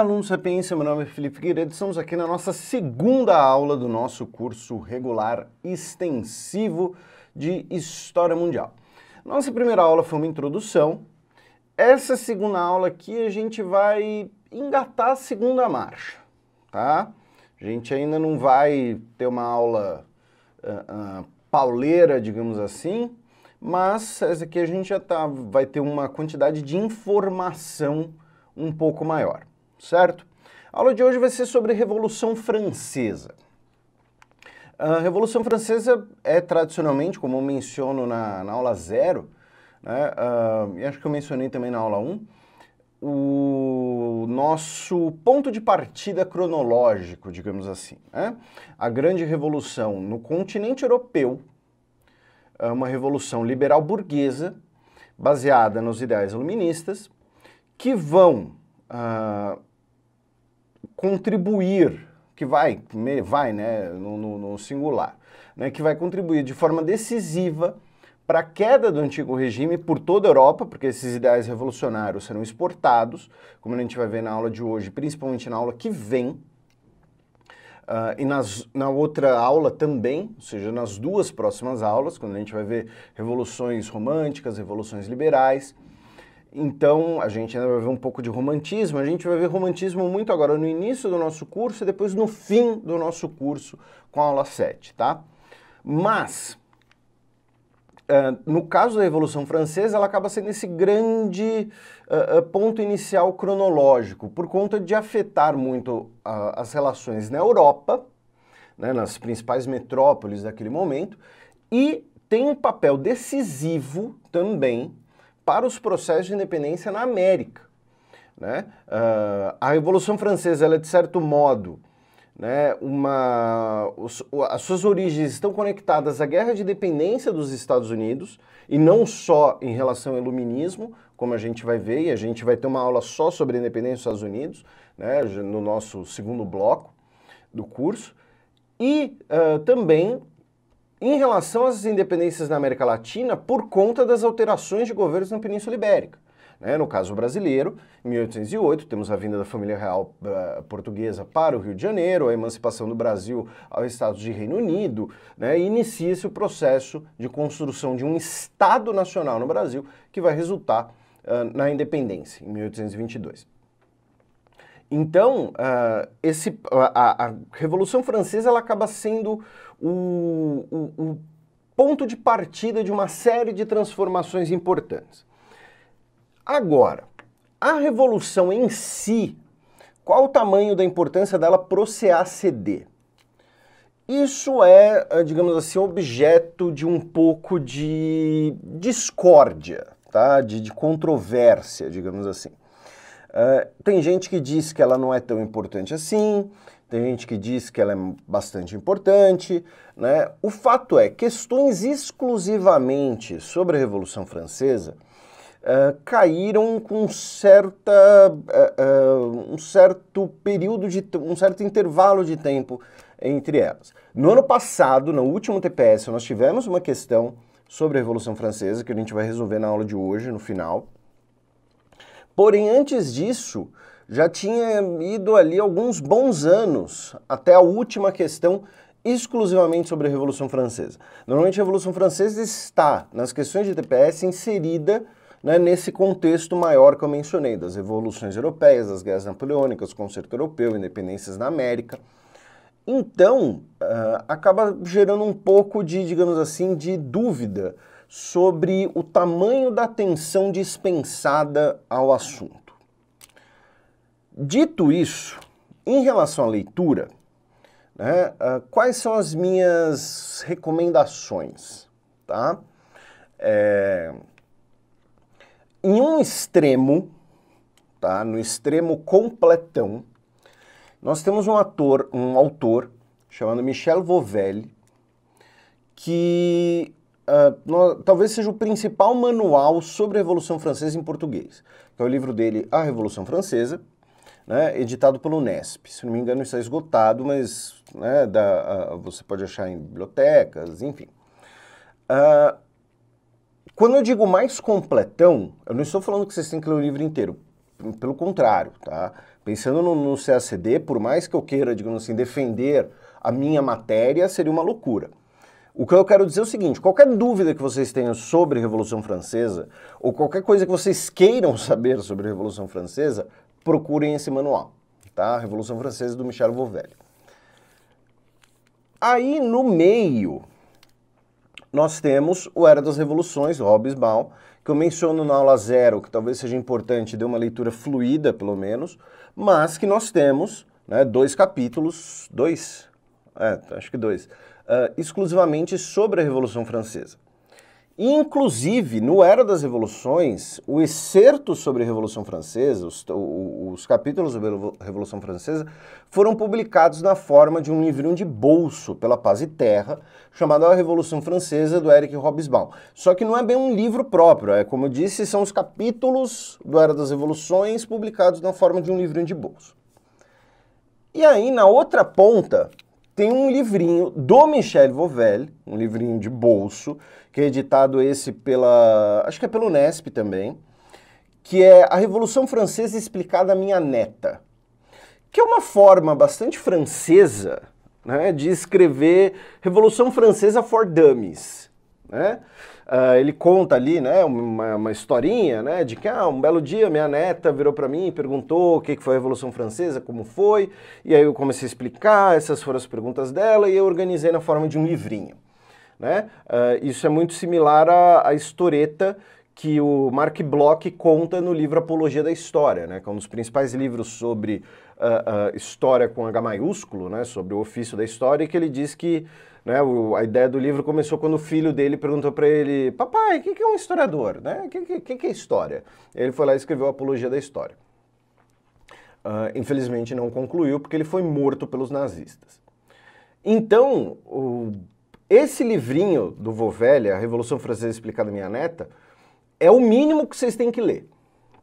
alunos Sapiência, meu nome é Felipe Guerreiro. estamos aqui na nossa segunda aula do nosso curso regular extensivo de História Mundial. Nossa primeira aula foi uma introdução, essa segunda aula aqui a gente vai engatar a segunda marcha, tá? A gente ainda não vai ter uma aula uh, uh, pauleira, digamos assim, mas essa aqui a gente já tá, vai ter uma quantidade de informação um pouco maior certo? A aula de hoje vai ser sobre Revolução Francesa. A Revolução Francesa é tradicionalmente, como eu menciono na, na aula zero, né, uh, e acho que eu mencionei também na aula 1, um, o nosso ponto de partida cronológico, digamos assim. Né? A grande revolução no continente europeu, é uma revolução liberal burguesa, baseada nos ideais iluministas, que vão uh, contribuir, que vai, vai né, no, no, no singular, né, que vai contribuir de forma decisiva para a queda do antigo regime por toda a Europa, porque esses ideais revolucionários serão exportados, como a gente vai ver na aula de hoje, principalmente na aula que vem, uh, e nas, na outra aula também, ou seja, nas duas próximas aulas, quando a gente vai ver revoluções românticas, revoluções liberais. Então, a gente ainda vai ver um pouco de romantismo, a gente vai ver romantismo muito agora no início do nosso curso e depois no fim do nosso curso com a aula 7, tá? Mas, eh, no caso da Revolução Francesa, ela acaba sendo esse grande eh, eh, ponto inicial cronológico, por conta de afetar muito as relações na Europa, né, nas principais metrópoles daquele momento, e tem um papel decisivo também para os processos de independência na América. Né? Uh, a Revolução Francesa, ela é, de certo modo, né, uma, os, as suas origens estão conectadas à guerra de independência dos Estados Unidos, e não só em relação ao iluminismo, como a gente vai ver, e a gente vai ter uma aula só sobre a independência dos Estados Unidos, né, no nosso segundo bloco do curso, e uh, também em relação às independências na América Latina por conta das alterações de governos na Península Ibérica. Né? No caso brasileiro, em 1808, temos a vinda da família real uh, portuguesa para o Rio de Janeiro, a emancipação do Brasil ao Estado de Reino Unido, né? e inicia-se o processo de construção de um Estado Nacional no Brasil que vai resultar uh, na independência, em 1822. Então, uh, esse, a, a, Revolução Francesa ela acaba sendo o, o, o ponto de partida de uma série de transformações importantes. Agora, a revolução em si, qual o tamanho da importância dela para o CACD? Isso é, eh, digamos assim, objeto de um pouco de discórdia, tá? de, de controvérsia, digamos assim. Uh, tem gente que diz que ela não é tão importante assim, tem gente que diz que ela é bastante importante. Né? O fato é, questões exclusivamente sobre a Revolução Francesa uh, caíram com certa, uh, uh, um certo período, de um certo intervalo de tempo entre elas. No ano passado, no último TPS, nós tivemos uma questão sobre a Revolução Francesa, que a gente vai resolver na aula de hoje, no final. Porém, antes disso, já tinha ido ali alguns bons anos até a última questão exclusivamente sobre a Revolução Francesa. Normalmente a Revolução Francesa está nas questões de TPS inserida né, nesse contexto maior que eu mencionei, das revoluções europeias, das guerras napoleônicas, concerto europeu, independências na América. Então, uh, acaba gerando um pouco de, digamos assim, de dúvida sobre o tamanho da atenção dispensada ao assunto. Dito isso, em relação à leitura, né, uh, quais são as minhas recomendações? Tá? É, em um extremo, tá, no extremo completão, nós temos um ator, um autor chamado Michel Vovelli, que uh, ah, no, talvez seja o principal manual sobre a Revolução Francesa em português. Então, é o livro dele, A Revolução Francesa, né, editado pelo Unesp. Se não me engano, está é esgotado, mas né, dá, você pode achar em bibliotecas, enfim. Uh, quando eu digo mais completão, eu não estou falando que vocês têm que ler o livro inteiro. Pelo contrário, tá? Pensando no, no CACD, por mais que eu queira, digamos assim, defender a minha matéria, seria uma loucura. O que eu quero dizer é o seguinte: qualquer dúvida que vocês tenham sobre a Revolução Francesa, ou qualquer coisa que vocês queiram saber sobre a Revolução Francesa, procurem esse manual, tá? Revolução Francesa do Michel Vauvelli. Aí no meio nós temos o Era das Revoluções, Hobbes Baum, que eu menciono na aula zero, que talvez seja importante de uma leitura fluida, pelo menos, mas que nós temos né, dois capítulos, dois, é, acho que dois, uh, exclusivamente sobre a Revolução Francesa. Inclusive, no Era das Revoluções, o excerto sobre a Revolução Francesa, os, os, capítulos sobre a Revolução Francesa, foram publicados na forma de um livrinho de bolso pela Paz e Terra, chamado A Revolução Francesa, do Eric Hobsbawm. Só que não é bem um livro próprio, é como eu disse, são os capítulos do Era das Revoluções publicados na forma de um livrinho de bolso. E aí, na outra ponta, tem um livrinho do Michel Vauvel, um livrinho de bolso, que é editado esse pela, acho que é pelo Nesp também, que é A Revolução Francesa Explicada à Minha Neta, que é uma forma bastante francesa né, de escrever Revolução Francesa for Dummies. Né? Uh, ele conta ali né, uma, uma historinha né, de que ah, um belo dia minha neta virou para mim e perguntou o que, que foi a Revolução Francesa, como foi, e aí eu comecei a explicar, essas foram as perguntas dela, e eu organizei na forma de um livrinho. Né? Uh, isso é muito similar à, à que o Mark Bloch conta no livro Apologia da História, né, que é um dos principais livros sobre uh, uh, história com H maiúsculo, né, sobre o ofício da história, e que ele diz que né, o, a ideia do livro começou quando o filho dele perguntou para ele, papai, o que, que, é um historiador? Né? O que, que, que, é história? Ele foi lá e escreveu Apologia da História. Uh, infelizmente não concluiu porque ele foi morto pelos nazistas. Então, o esse livrinho do Vovelli, A Revolução Francesa Explicada Minha Neta, é o mínimo que vocês têm que ler.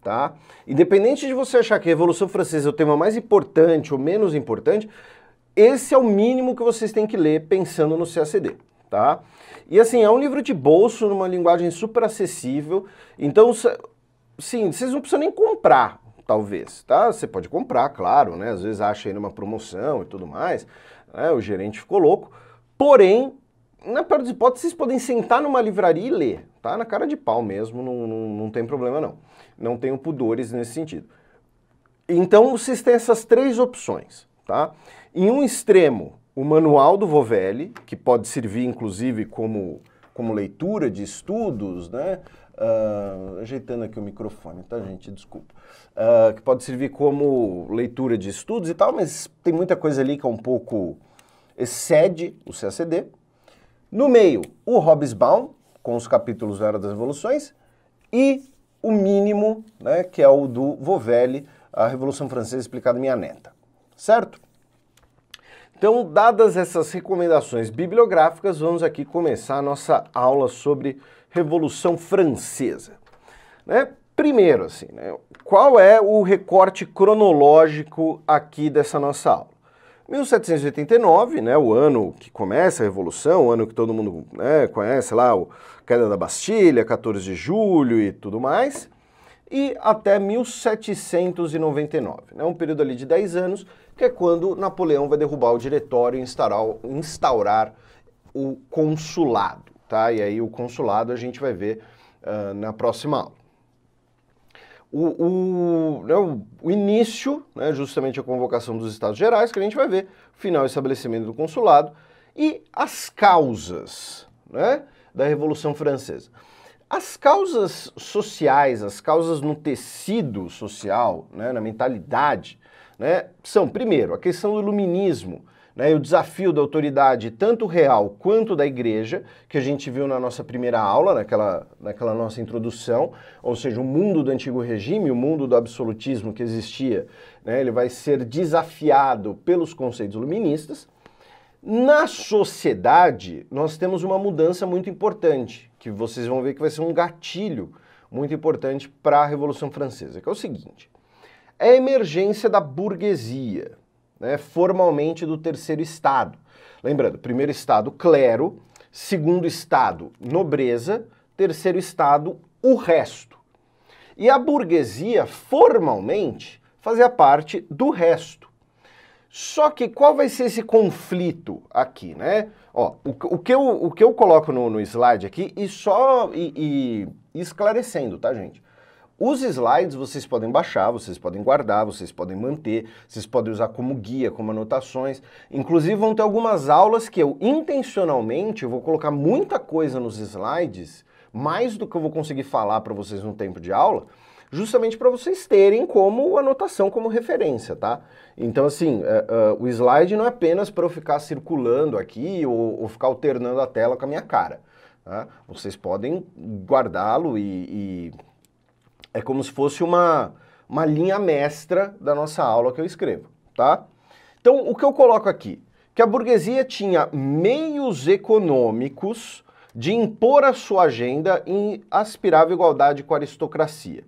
Tá? Independente de você achar que a Revolução Francesa é o tema mais importante ou menos importante, esse é o mínimo que vocês têm que ler pensando no CACD. Tá? E assim, é um livro de bolso, numa linguagem super acessível, então, sim, vocês não precisam nem comprar, talvez, tá? Você pode comprar, claro, né? Às vezes acha aí numa promoção e tudo mais, né? o gerente ficou louco, porém, na pior das hipóteses, vocês podem sentar numa livraria e ler, tá? Na cara de pau mesmo, não, não, não tem problema não. Não tenho pudores nesse sentido. Então, vocês têm essas três opções, tá? Em um extremo, o manual do Vovelli, que pode servir, inclusive, como, como leitura de estudos, né? Uh, ajeitando aqui o microfone, tá, gente? Desculpa. Uh, que pode servir como leitura de estudos e tal, mas tem muita coisa ali que é um pouco excede o CACD. No meio, o Hobbes-Baum com os capítulos da Era das Revoluções, e o mínimo, né, que é o do Vovelli, A Revolução Francesa Explicada Minha Neta. Certo? Então, dadas essas recomendações bibliográficas, vamos aqui começar a nossa aula sobre Revolução Francesa. Né? Primeiro, assim, né, qual é o recorte cronológico aqui dessa nossa aula? 1789, né, o ano que começa a Revolução, o ano que todo mundo né, conhece lá, o queda da Bastilha, 14 de julho e tudo mais, e até 1799, né, um período ali de 10 anos, que é quando Napoleão vai derrubar o diretório e instaurar, instaurar o consulado. Tá? E aí o consulado a gente vai ver uh, na próxima aula o, o, né, o início, né, justamente a convocação dos Estados Gerais, que a gente vai ver, final estabelecimento do consulado, e as causas né, da Revolução Francesa. As causas sociais, as causas no tecido social, né, na mentalidade, né, são, primeiro, a questão do iluminismo, né, e o desafio da autoridade, tanto real quanto da igreja, que a gente viu na nossa primeira aula, naquela, naquela nossa introdução, ou seja, o mundo do antigo regime, o mundo do absolutismo que existia, né, ele vai ser desafiado pelos conceitos luministas. Na sociedade, nós temos uma mudança muito importante, que vocês vão ver que vai ser um gatilho muito importante para a Revolução Francesa, que é o seguinte: é a emergência da burguesia né, formalmente do terceiro estado. Lembrando, primeiro estado, clero, segundo estado, nobreza, terceiro estado, o resto. E a burguesia, formalmente, fazia parte do resto. Só que qual vai ser esse conflito aqui, né? Ó, o, o que, eu, o que eu coloco no, no slide aqui, e só e, e esclarecendo, tá, gente? Os slides vocês podem baixar, vocês podem guardar, vocês podem manter, vocês podem usar como guia, como anotações. Inclusive vão ter algumas aulas que eu intencionalmente vou colocar muita coisa nos slides, mais do que eu vou conseguir falar para vocês no tempo de aula, justamente para vocês terem como anotação, como referência, tá? Então assim, uh, uh, o slide não é apenas para eu ficar circulando aqui ou, ou ficar alternando a tela com a minha cara. Tá? Vocês podem guardá-lo e, e é como se fosse uma, uma linha mestra da nossa aula que eu escrevo, tá? Então, o que eu coloco aqui? Que a burguesia tinha meios econômicos de impor a sua agenda e aspirava igualdade com a aristocracia.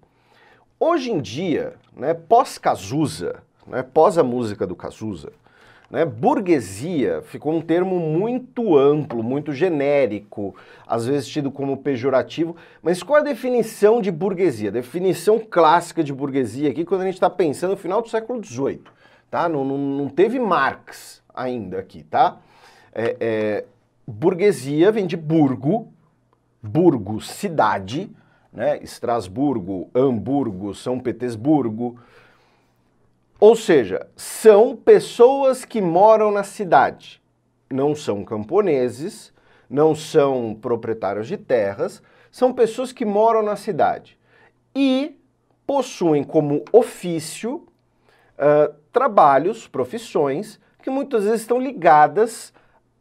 Hoje em dia, né, pós-Cazuza, né, pós a música do Cazuza, né? Burguesia ficou um termo muito amplo, muito genérico, às vezes tido como pejorativo, mas qual a definição de burguesia? Definição clássica de burguesia aqui, quando a gente está pensando no final do século XVIII, tá? Não, não, não, teve Marx ainda aqui, tá? É, é, burguesia vem de burgo, burgo, cidade, né? Estrasburgo, Hamburgo, São Petersburgo, ou seja, são pessoas que moram na cidade. Não são camponeses, não são proprietários de terras, são pessoas que moram na cidade e possuem como ofício uh, trabalhos, profissões que muitas vezes estão ligadas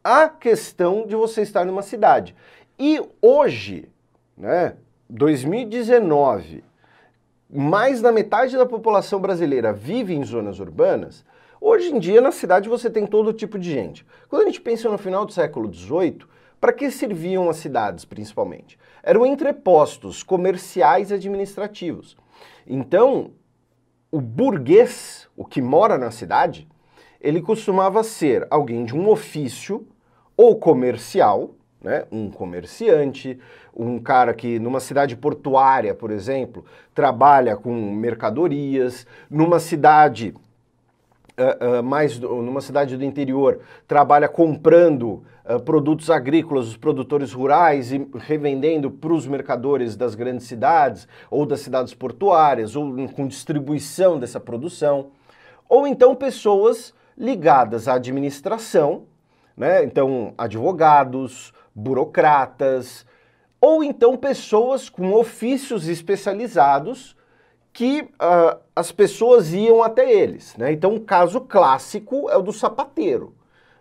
à questão de você estar numa cidade. E hoje, né, 2019, mais da metade da população brasileira vive em zonas urbanas, hoje em dia na cidade você tem todo tipo de gente. Quando a gente pensa no final do século XVIII, para que serviam as cidades principalmente? Eram entrepostos comerciais e administrativos. Então, o burguês, o que mora na cidade, ele costumava ser alguém de um ofício ou comercial né? Um comerciante, um cara que numa cidade portuária, por exemplo, trabalha com mercadorias, numa cidade uh, uh, mais numa cidade do interior trabalha comprando uh, produtos agrícolas, os produtores rurais e revendendo para os mercadores das grandes cidades ou das cidades portuárias ou com distribuição dessa produção, ou então pessoas ligadas à administração, né? então advogados burocratas, ou então pessoas com ofícios especializados que uh, as pessoas iam até eles. Né? Então, um caso clássico é o do sapateiro.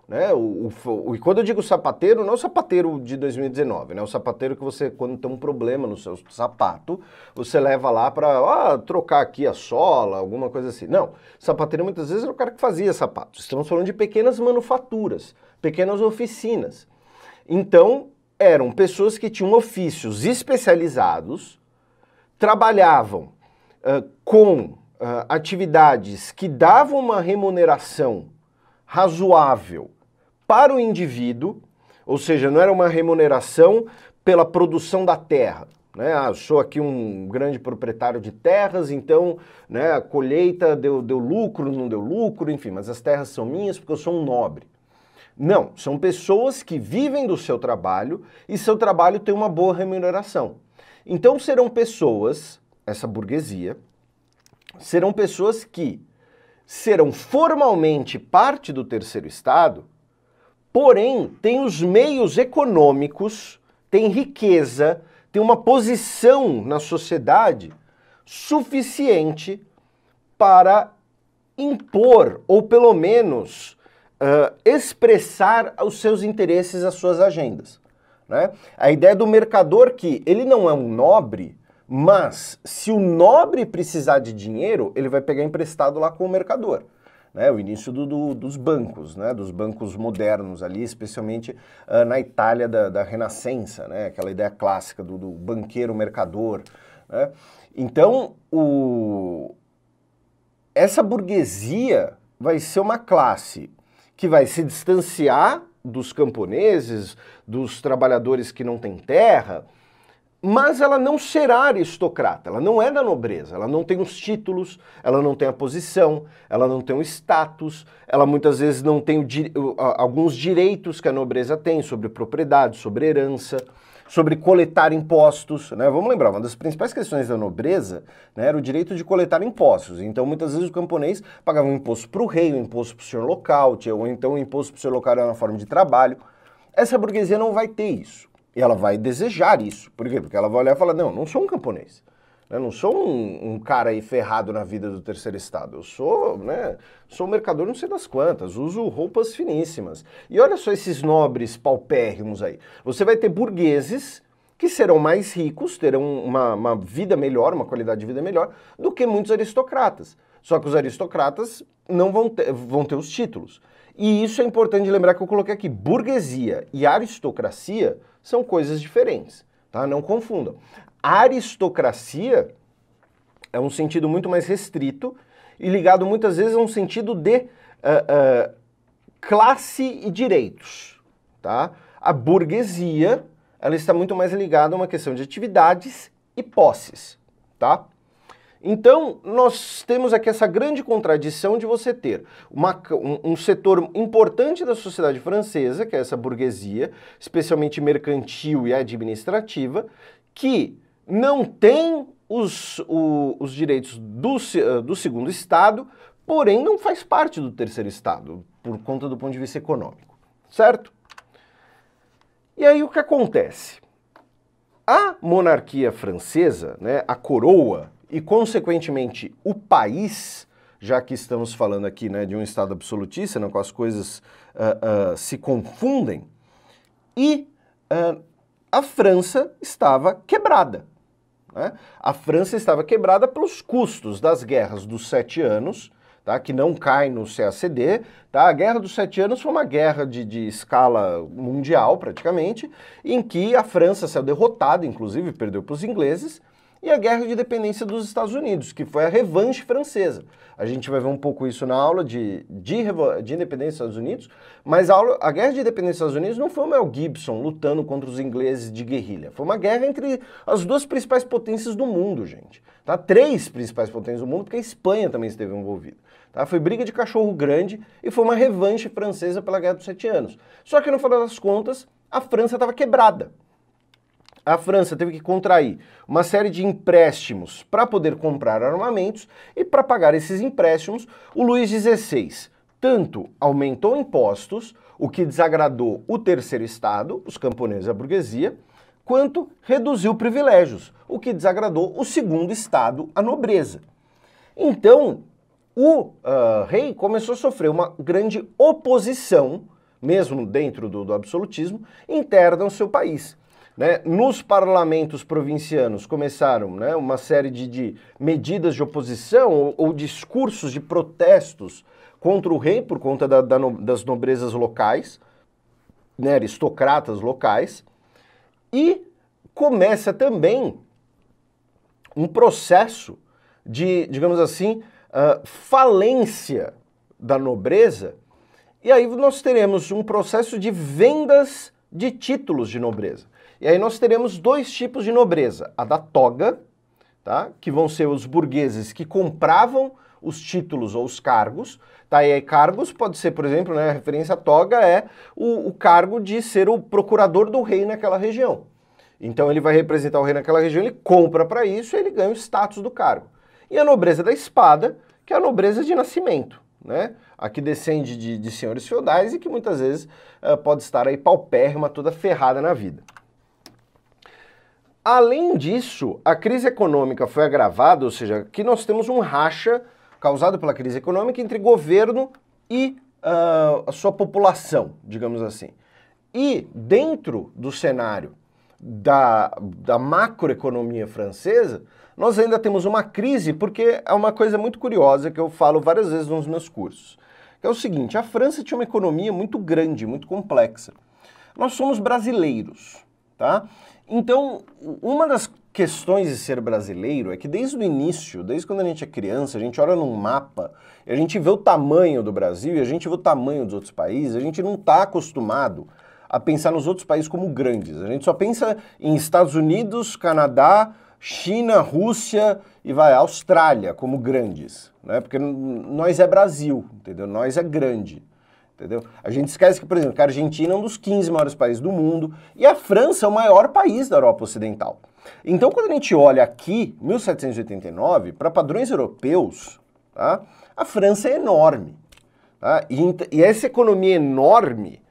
Né? O, o, e quando eu digo sapateiro, não é o sapateiro de 2019, né? O sapateiro que você, quando tem um problema no seu sapato, você leva lá para ah, trocar aqui a sola, alguma coisa assim. Não, sapateiro muitas vezes era o cara que fazia sapatos. Estamos falando de pequenas manufaturas, pequenas oficinas. Então, eram pessoas que tinham ofícios especializados, trabalhavam uh, com uh, atividades que davam uma remuneração razoável para o indivíduo, ou seja, não era uma remuneração pela produção da terra. Né? Ah, sou aqui um grande proprietário de terras, então né, a colheita deu, deu lucro, não deu lucro, enfim, mas as terras são minhas porque eu sou um nobre. Não, são pessoas que vivem do seu trabalho e seu trabalho tem uma boa remuneração. Então serão pessoas, essa burguesia, serão pessoas que serão formalmente parte do terceiro Estado, porém têm os meios econômicos, têm riqueza, têm uma posição na sociedade suficiente para impor, ou pelo menos uh, expressar os seus interesses, as suas agendas. Né? A ideia do mercador que ele não é um nobre, mas se o nobre precisar de dinheiro, ele vai pegar emprestado lá com o mercador. Né, o início do, do, dos bancos, né, dos bancos modernos ali, especialmente uh, na Itália da, da Renascença, né, aquela ideia clássica do, do banqueiro mercador. Né? Então, o... essa burguesia vai ser uma classe que vai se distanciar dos camponeses, dos trabalhadores que não têm terra, mas ela não será aristocrata, ela não é da nobreza, ela não tem os títulos, ela não tem a posição, ela não tem o status, ela muitas vezes não tem di alguns direitos que a nobreza tem sobre propriedade, sobre herança sobre coletar impostos. Né? Vamos lembrar, uma das principais questões da nobreza né, era o direito de coletar impostos. Então, muitas vezes o camponês pagava um imposto para o rei, um imposto para o senhor local, ou então um imposto para o senhor local era na forma de trabalho. Essa burguesia não vai ter isso. E ela vai desejar isso. Por quê? Porque ela vai olhar e falar: não, não sou um camponês. Eu não sou um, um, cara aí ferrado na vida do terceiro estado. Eu sou, né? Sou mercador não sei das quantas. Uso roupas finíssimas. E olha só esses nobres paupérrimos aí. Você vai ter burgueses que serão mais ricos, terão uma, uma vida melhor, uma qualidade de vida melhor, do que muitos aristocratas. Só que os aristocratas não vão ter, vão ter os títulos. E isso é importante lembrar que eu coloquei aqui. Burguesia e aristocracia são coisas diferentes tá? Não confundam aristocracia é um sentido muito mais restrito e ligado muitas vezes a um sentido de uh, uh, classe e direitos, tá? A burguesia, ela está muito mais ligada a uma questão de atividades e posses, tá? Então, nós temos aqui essa grande contradição de você ter uma, um, um, setor importante da sociedade francesa, que é essa burguesia, especialmente mercantil e administrativa, que não tem os, o, os direitos do, eh, do segundo Estado, porém não faz parte do terceiro Estado, por conta do ponto de vista econômico, certo? E aí o que acontece? A monarquia francesa, né, a coroa e, consequentemente, o país, já que estamos falando aqui né, de um Estado absolutista, não com as coisas uh, uh, se confundem, e uh, a França estava quebrada. Né? A França estava quebrada pelos custos das guerras dos sete anos, tá? que não cai no CACD. Tá? A Guerra dos Sete Anos foi uma guerra de, de escala mundial, praticamente, em que a França saiu derrotada, inclusive perdeu para os ingleses, e a guerra de dependência dos Estados Unidos, que foi a revanche francesa. A gente vai ver um pouco isso na aula de, de, de independência dos Estados Unidos, mas a, aula, a guerra de independência dos Estados Unidos não foi o Mel Gibson lutando contra os ingleses de guerrilha. Foi uma guerra entre as duas principais potências do mundo, gente. Tá? Três principais potências do mundo, porque a Espanha também esteve envolvida. Tá? Foi briga de cachorro grande e foi uma revanche francesa pela Guerra dos Sete Anos. Só que no final das contas, a França estava quebrada a França teve que contrair uma série de empréstimos para poder comprar armamentos e para pagar esses empréstimos, o Luís XVI tanto aumentou impostos, o que desagradou o terceiro estado, os camponeses e a burguesia, quanto reduziu privilégios, o que desagradou o segundo estado, a nobreza. Então, o uh, rei começou a sofrer uma grande oposição, mesmo dentro do, do absolutismo, interna no seu país. Né? Nos parlamentos provincianos começaram né, uma série de, de, medidas de oposição ou, ou, discursos de protestos contra o rei por conta da, da no, das nobrezas locais, né, aristocratas locais, e começa também um processo de, digamos assim, uh, falência da nobreza, e aí nós teremos um processo de vendas de títulos de nobreza. E aí nós teremos dois tipos de nobreza: a da toga, tá? que vão ser os burgueses que compravam os títulos ou os cargos. Tá? E aí, cargos pode ser, por exemplo, né, a referência à toga é o, o cargo de ser o procurador do rei naquela região. Então ele vai representar o rei naquela região, ele compra para isso e ele ganha o status do cargo. E a nobreza da espada, que é a nobreza de nascimento, né? A que descende de, de senhores feudais e que muitas vezes uh, pode estar aí paupérrima, toda ferrada na vida. Além disso, a crise econômica foi agravada, ou seja, aqui nós temos um racha causado pela crise econômica entre governo e uh, a sua população, digamos assim. E dentro do cenário da, da macroeconomia francesa, nós ainda temos uma crise, porque é uma coisa muito curiosa que eu falo várias vezes nos meus cursos. é o seguinte: a França tinha uma economia muito grande, muito complexa. Nós somos brasileiros, tá? Então, uma das questões de ser brasileiro é que desde o início, desde quando a gente é criança, a gente olha num mapa, a gente vê o tamanho do Brasil e a gente vê o tamanho dos outros países, a gente não está acostumado a pensar nos outros países como grandes. A gente só pensa em Estados Unidos, Canadá, China, Rússia e vai Austrália como grandes, né? Porque nós é Brasil, entendeu? Nós é grande entendeu? A gente esquece que, por exemplo, que a Argentina é um dos 15 maiores países do mundo e a França é o maior país da Europa Ocidental. Então, quando a gente olha aqui, 1789, para padrões europeus, tá? a França é enorme. Tá? E, e essa economia enorme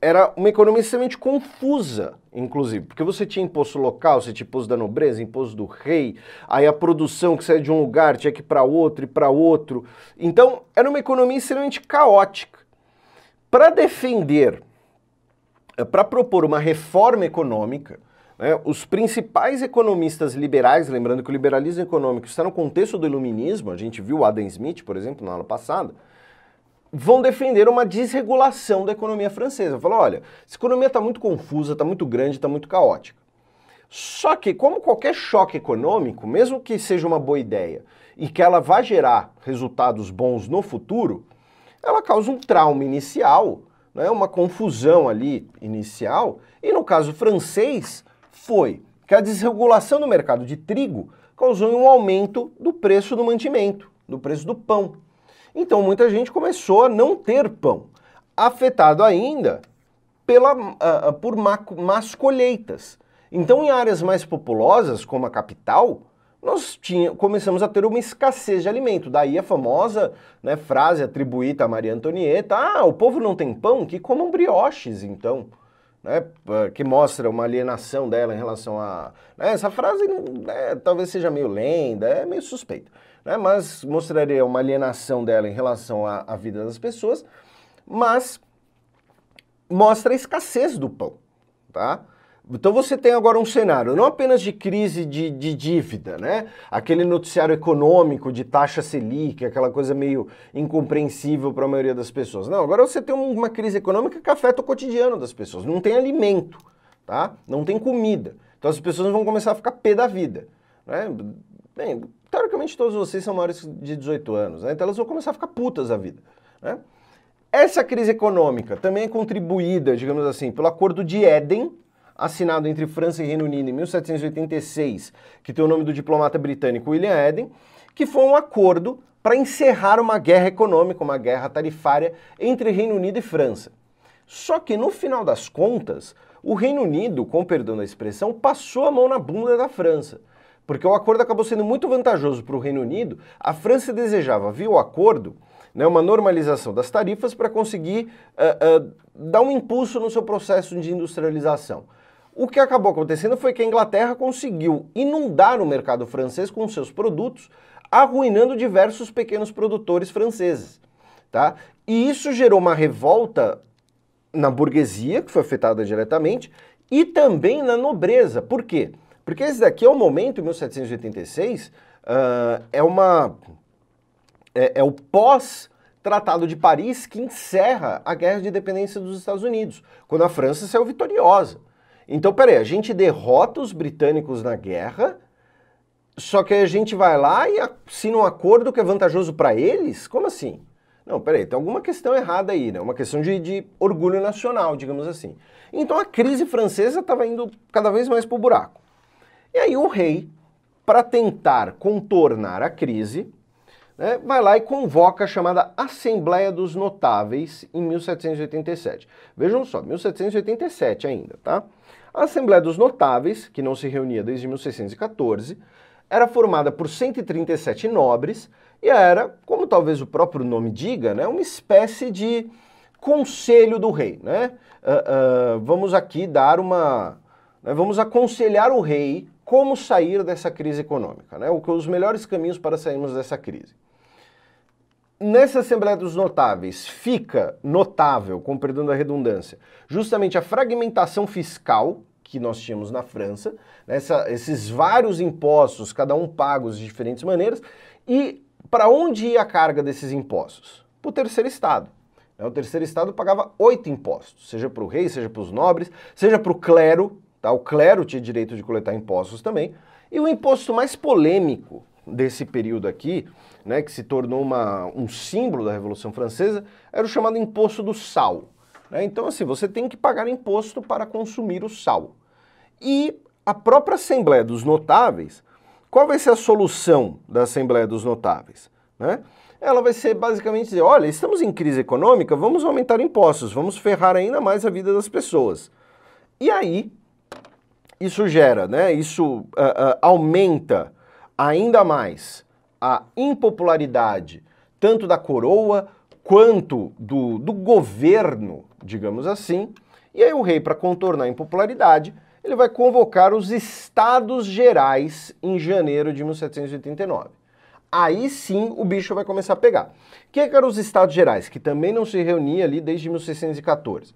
era uma economia extremamente confusa, inclusive, porque você tinha imposto local, você tinha imposto da nobreza, imposto do rei, aí a produção que saía de um lugar tinha que ir para outro e para outro. Então, era uma economia extremamente caótica. Para defender, eh, para propor uma reforma econômica, né, os principais economistas liberais, lembrando que o liberalismo econômico está no contexto do iluminismo, a gente viu Adam Smith, por exemplo, na aula passada, vão defender uma desregulação da economia francesa. Falou, olha, essa economia está muito confusa, está muito grande, está muito caótica. Só que, como qualquer choque econômico, mesmo que seja uma boa ideia e que ela vá gerar resultados bons no futuro, ela causa um trauma inicial, né, uma confusão ali inicial, e no caso francês foi que a desregulação do mercado de trigo causou um aumento do preço do mantimento, do preço do pão. Então muita gente começou a não ter pão, afetado ainda pela, uh, por má, más colheitas. Então em áreas mais populosas, como a capital, nós tinha, começamos a ter uma escassez de alimento. Daí a famosa né, frase atribuída a Maria Antonieta: ah, o povo não tem pão, que comam brioches, então. Né, ah, que mostra uma alienação dela em relação a. Né, essa frase né, talvez seja meio lenda, é meio suspeita, né, mas mostraria uma alienação dela em relação à, à vida das pessoas, mas mostra a escassez do pão. Tá? Então você tem agora um cenário não apenas de crise de, de, dívida, né? Aquele noticiário econômico de taxa Selic, aquela coisa meio incompreensível para a maioria das pessoas. Não, agora você tem uma crise econômica que afeta o cotidiano das pessoas. Não tem alimento, tá? Não tem comida. Então as pessoas vão começar a ficar pé da vida, né? Bem, teoricamente todos vocês são maiores de 18 anos, né? Então elas vão começar a ficar putas da vida, né? Essa crise econômica também é contribuída, digamos assim, pelo acordo de Éden, assinado entre França e Reino Unido em 1786, que tem o nome do diplomata britânico William Eden, que foi um acordo para encerrar uma guerra econômica, uma guerra tarifária entre Reino Unido e França. Só que no final das contas, o Reino Unido, com perdão da expressão, passou a mão na bunda da França. Porque o acordo acabou sendo muito vantajoso para o Reino Unido. A França desejava, via o acordo, né, uma normalização das tarifas para conseguir uh, uh, dar um impulso no seu processo de industrialização. O que acabou acontecendo foi que a Inglaterra conseguiu inundar o mercado francês com seus produtos, arruinando diversos pequenos produtores franceses. Tá? E isso gerou uma revolta na burguesia, que foi afetada diretamente, e também na nobreza. Por quê? Porque esse daqui é o momento, 1786, uh, ah, é uma. É, é o pós-Tratado de Paris que encerra a Guerra de Independência dos Estados Unidos, quando a França saiu vitoriosa. Então, peraí, a gente derrota os britânicos na guerra, só que a gente vai lá e assina um acordo que é vantajoso para eles? Como assim? Não, peraí, tem alguma questão errada aí, né? Uma questão de, de orgulho nacional, digamos assim. Então a crise francesa estava indo cada vez mais para o buraco. E aí o rei, para tentar contornar a crise, né, vai lá e convoca a chamada Assembleia dos Notáveis em 1787. Vejam só, 1787 ainda, tá? A Assembleia dos Notáveis, que não se reunia desde 1614, era formada por 137 nobres e era, como talvez o próprio nome diga, né, uma espécie de conselho do rei. Né? Uh, uh, vamos aqui dar uma. Né, vamos aconselhar o rei como sair dessa crise econômica, né? os melhores caminhos para sairmos dessa crise nessa Assembleia dos Notáveis fica notável, com perdão da redundância, justamente a fragmentação fiscal que nós tínhamos na França, né, esses vários impostos, cada um pagos de diferentes maneiras, e para onde ia a carga desses impostos? Para o terceiro Estado. Né, o terceiro Estado pagava oito impostos, seja para o rei, seja para os nobres, seja para o clero, tá? o clero tinha direito de coletar impostos também, e o imposto mais polêmico desse período aqui né, que se tornou uma, um símbolo da Revolução Francesa, era o chamado imposto do sal. Né? Então, assim, você tem que pagar imposto para consumir o sal. E a própria Assembleia dos Notáveis, qual vai ser a solução da Assembleia dos Notáveis? Né? ela vai ser basicamente dizer: olha, estamos em crise econômica, vamos aumentar impostos, vamos ferrar ainda mais a vida das pessoas. E aí, isso gera, né? Isso uh, uh, aumenta ainda mais a impopularidade tanto da coroa quanto do, do governo, digamos assim. E aí o rei, para contornar a impopularidade, ele vai convocar os estados gerais em janeiro de 1789. Aí sim o bicho vai começar a pegar. O é que eram os estados gerais? Que também não se reunia ali desde 1614.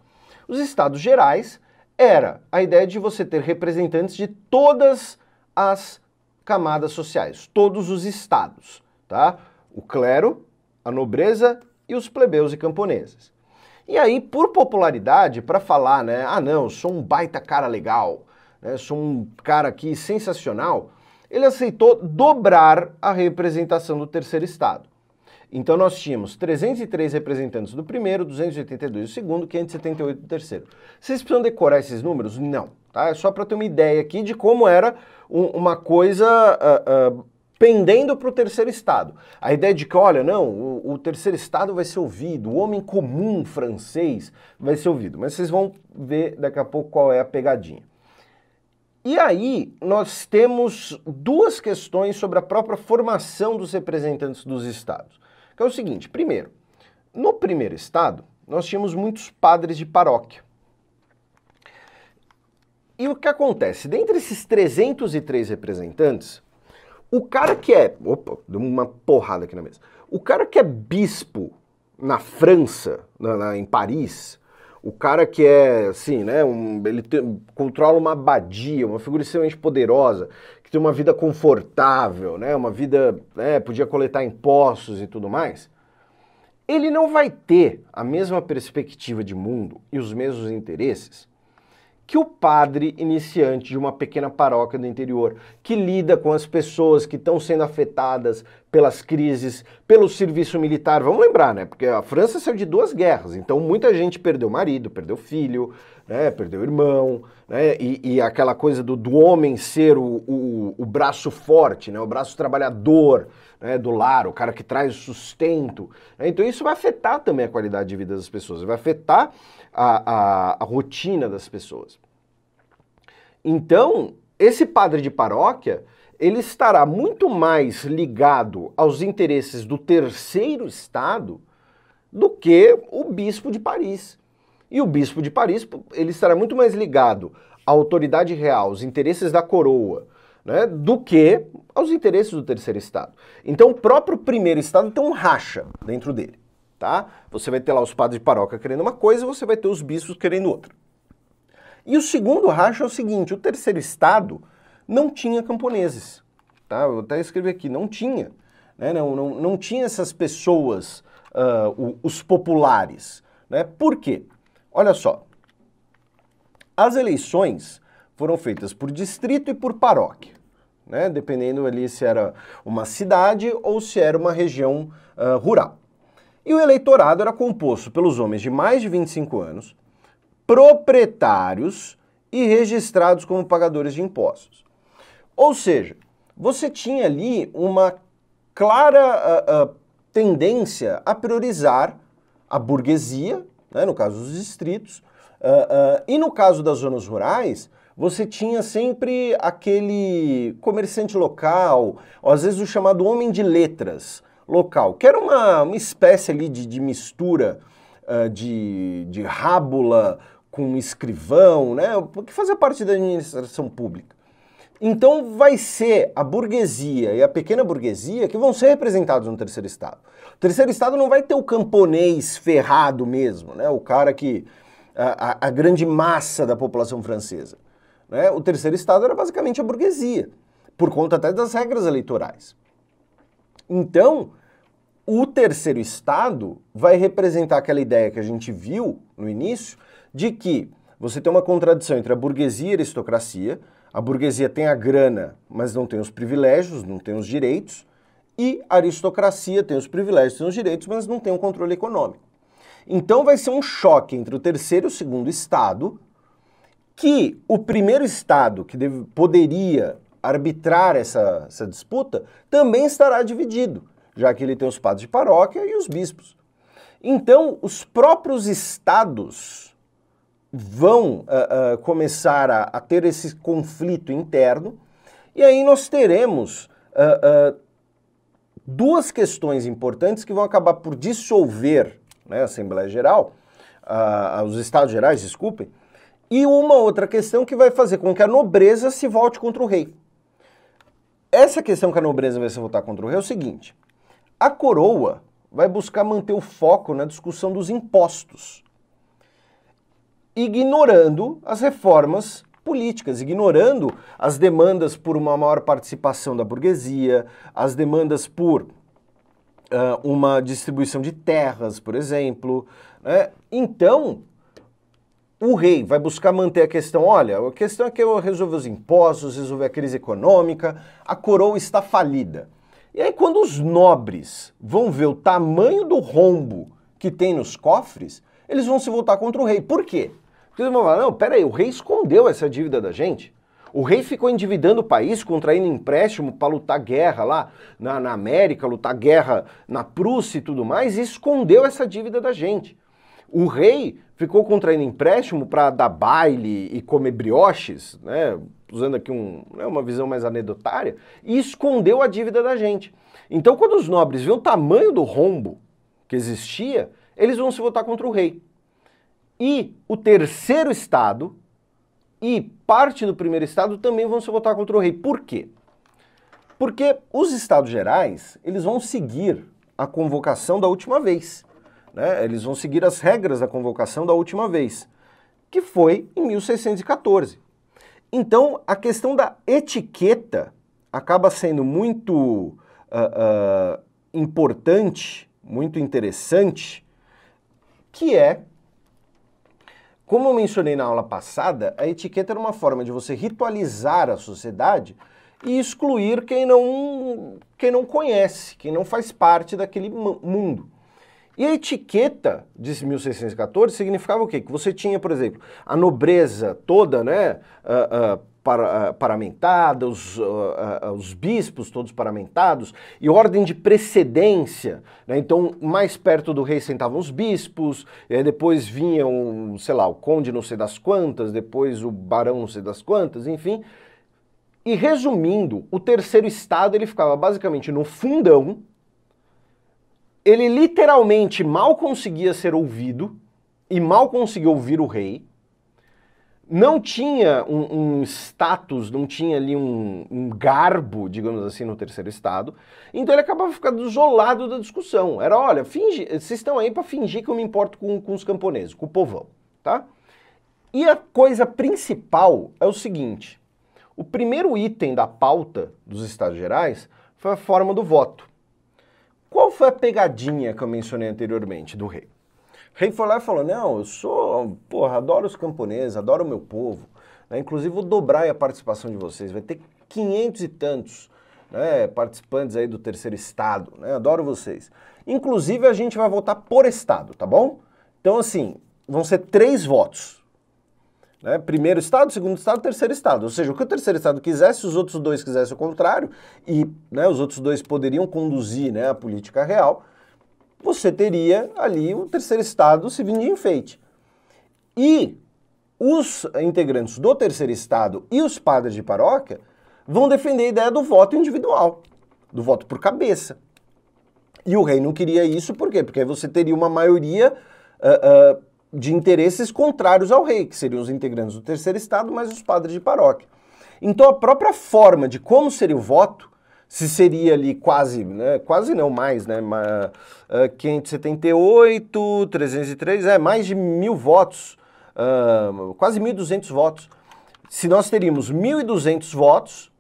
Os estados gerais era a ideia de você ter representantes de todas as camadas sociais, todos os estados, tá? O clero, a nobreza e os plebeus e camponeses. E aí, por popularidade, para falar, né? Ah, não, sou um baita cara legal, né? sou um cara aqui sensacional. Ele aceitou dobrar a representação do terceiro estado. Então nós tínhamos 303 representantes do primeiro, 282 do segundo, 578 do terceiro. Vocês precisam decorar esses números? Não. Tá? É só para ter uma ideia aqui de como era um, uma coisa uh, uh, pendendo para o terceiro estado. A ideia de que, olha, não, o, o, terceiro estado vai ser ouvido, o homem comum francês vai ser ouvido. Mas vocês vão ver daqui a pouco qual é a pegadinha. E aí nós temos duas questões sobre a própria formação dos representantes dos estados. Que é o seguinte, primeiro, no primeiro estado, nós tínhamos muitos padres de paróquia. E o que acontece? Dentre esses 303 representantes, o cara que é. Opa, deu uma porrada aqui na mesa. O cara que é bispo na França, na, na, em Paris, o cara que é, assim, né? Um, ele te, controla uma abadia, uma figura extremamente poderosa, ter uma vida confortável, né? Uma vida, é, podia coletar impostos e tudo mais. Ele não vai ter a mesma perspectiva de mundo e os mesmos interesses que o padre iniciante de uma pequena paróquia do interior, que lida com as pessoas que estão sendo afetadas pelas crises, pelo serviço militar. Vamos lembrar, né? Porque a França saiu de duas guerras, então muita gente perdeu marido, perdeu filho, né? Perdeu o irmão, né? E, e aquela coisa do, do homem ser o, o, o, braço forte, né? O braço trabalhador né? do lar, o cara que traz o sustento. Né? Então isso vai afetar também a qualidade de vida das pessoas, vai afetar a, a, a rotina das pessoas. Então, esse padre de paróquia, ele estará muito mais ligado aos interesses do terceiro estado do que o bispo de Paris. E o bispo de Paris, ele estará muito mais ligado à autoridade real, aos interesses da coroa, né, do que aos interesses do terceiro estado. Então o próprio primeiro estado tem um racha dentro dele, tá? Você vai ter lá os padres de paróquia querendo uma coisa, você vai ter os bispos querendo outra. E o segundo racha é o seguinte, o terceiro estado não tinha camponeses, tá? Eu até escrevi aqui, não tinha, né? Não, não, não tinha essas pessoas, uh, os populares, né? Por quê? Olha só. As eleições foram feitas por distrito e por paróquia, né? dependendo ali se era uma cidade ou se era uma região uh, rural. E o eleitorado era composto pelos homens de mais de 25 anos, proprietários e registrados como pagadores de impostos. Ou seja, você tinha ali uma clara uh, uh, tendência a priorizar a burguesia né? no caso dos distritos. Uh, uh, e no caso das zonas rurais, você tinha sempre aquele comerciante local, ou às vezes o chamado homem de letras local, que era uma, uma espécie ali de, de mistura uh, de, de rábula com escrivão, né? que fazia parte da administração pública. Então vai ser a burguesia e a pequena burguesia que vão ser representados no terceiro estado. O terceiro estado não vai ter o camponês ferrado mesmo, né? O cara que a, a grande massa da população francesa. Né? O terceiro estado era basicamente a burguesia, por conta até das regras eleitorais. Então, o terceiro estado vai representar aquela ideia que a gente viu no início de que você tem uma contradição entre a burguesia e a aristocracia, a burguesia tem a grana, mas não tem os privilégios, não tem os direitos, e a aristocracia tem os privilégios, tem os direitos, mas não tem o controle econômico. Então vai ser um choque entre o terceiro e o segundo estado, que o primeiro estado que deve, poderia arbitrar essa, essa disputa também estará dividido, já que ele tem os padres de paróquia e os bispos. Então, os próprios estados vão uh, uh, começar a, a, ter esse conflito interno, e aí nós teremos uh, duas questões importantes que vão acabar por dissolver né, a Assembleia Geral, os Estados Gerais, desculpem, e uma outra questão que vai fazer com que a nobreza se volte contra o rei. Essa questão que a nobreza vai se voltar contra o rei é o seguinte: a coroa vai buscar manter o foco na discussão dos impostos ignorando as reformas políticas, ignorando as demandas por uma maior participação da burguesia, as demandas por uh, uma distribuição de terras, por exemplo. Né? Então, o rei vai buscar manter a questão, olha, a questão é que eu resolvi os impostos, resolvi a crise econômica, a coroa está falida. E aí quando os nobres vão ver o tamanho do rombo que tem nos cofres, eles vão se voltar contra o rei. Por quê? Porque eles vão falar, não, peraí, o rei escondeu essa dívida da gente. O rei ficou endividando o país, contraindo empréstimo para lutar guerra lá na, na América, lutar guerra na Prússia e tudo mais, e escondeu essa dívida da gente. O rei ficou contraindo empréstimo para dar baile e comer brioches, né? usando aqui um, né, uma visão mais anedotária, e escondeu a dívida da gente. Então, quando os nobres viram o tamanho do rombo que existia, eles vão se votar contra o rei e o terceiro estado e parte do primeiro estado também vão se votar contra o rei. Por quê? Porque os estados gerais, eles vão seguir a convocação da última vez. Né? Eles vão seguir as regras da convocação da última vez, que foi em 1614. Então, a questão da etiqueta acaba sendo muito uh, uh, importante, muito interessante, que é como eu mencionei na aula passada, a etiqueta era uma forma de você ritualizar a sociedade e excluir quem não, quem não conhece, quem não faz parte daquele mundo. E a etiqueta de 1614 significava o quê? Que você tinha, por exemplo, a nobreza toda, né, uh, uh, para, ah, paramentada, os, uh, uh, os bispos todos paramentados, e ordem de precedência. Né? Então, mais perto do rei sentavam os bispos, depois vinham, sei lá, o conde não sei das quantas, depois o barão não sei das quantas, enfim. E resumindo, o terceiro estado ele ficava basicamente no fundão, ele literalmente mal conseguia ser ouvido e mal conseguia ouvir o rei, não tinha um, um, status, não tinha ali um, um, garbo, digamos assim, no terceiro estado, então ele acabava ficando isolado da discussão. Era, olha, finge, vocês estão aí para fingir que eu me importo com, com os camponeses, com o povão, tá? E a coisa principal é o seguinte, o primeiro item da pauta dos estados gerais foi a forma do voto. Qual foi a pegadinha que eu mencionei anteriormente do rei? rei foi lá e falou, não, eu sou, porra, adoro os camponeses, adoro o meu povo. Né? Inclusive vou dobrar a participação de vocês, vai ter 500 e tantos né, participantes aí do terceiro estado, né? adoro vocês. Inclusive a gente vai votar por estado, tá bom? Então assim, vão ser três votos. Né? Primeiro estado, segundo estado, terceiro estado. Ou seja, o que o terceiro estado quisesse, os outros dois quisessem o contrário, e né, os outros dois poderiam conduzir né, a política real, você teria ali o terceiro estado se vindo de enfeite. E os integrantes do terceiro estado e os padres de paróquia vão defender a ideia do voto individual, do voto por cabeça. E o rei não queria isso, por quê? Porque aí você teria uma maioria uh, uh, de interesses contrários ao rei, que seriam os integrantes do terceiro estado, mais os padres de paróquia. Então a própria forma de como seria o voto se seria ali quase, né, quase não mais, né, mas, uh, 578, 303, é mais de mil votos, uh, quase 1.200 votos. Se nós teríamos 1.200 votos,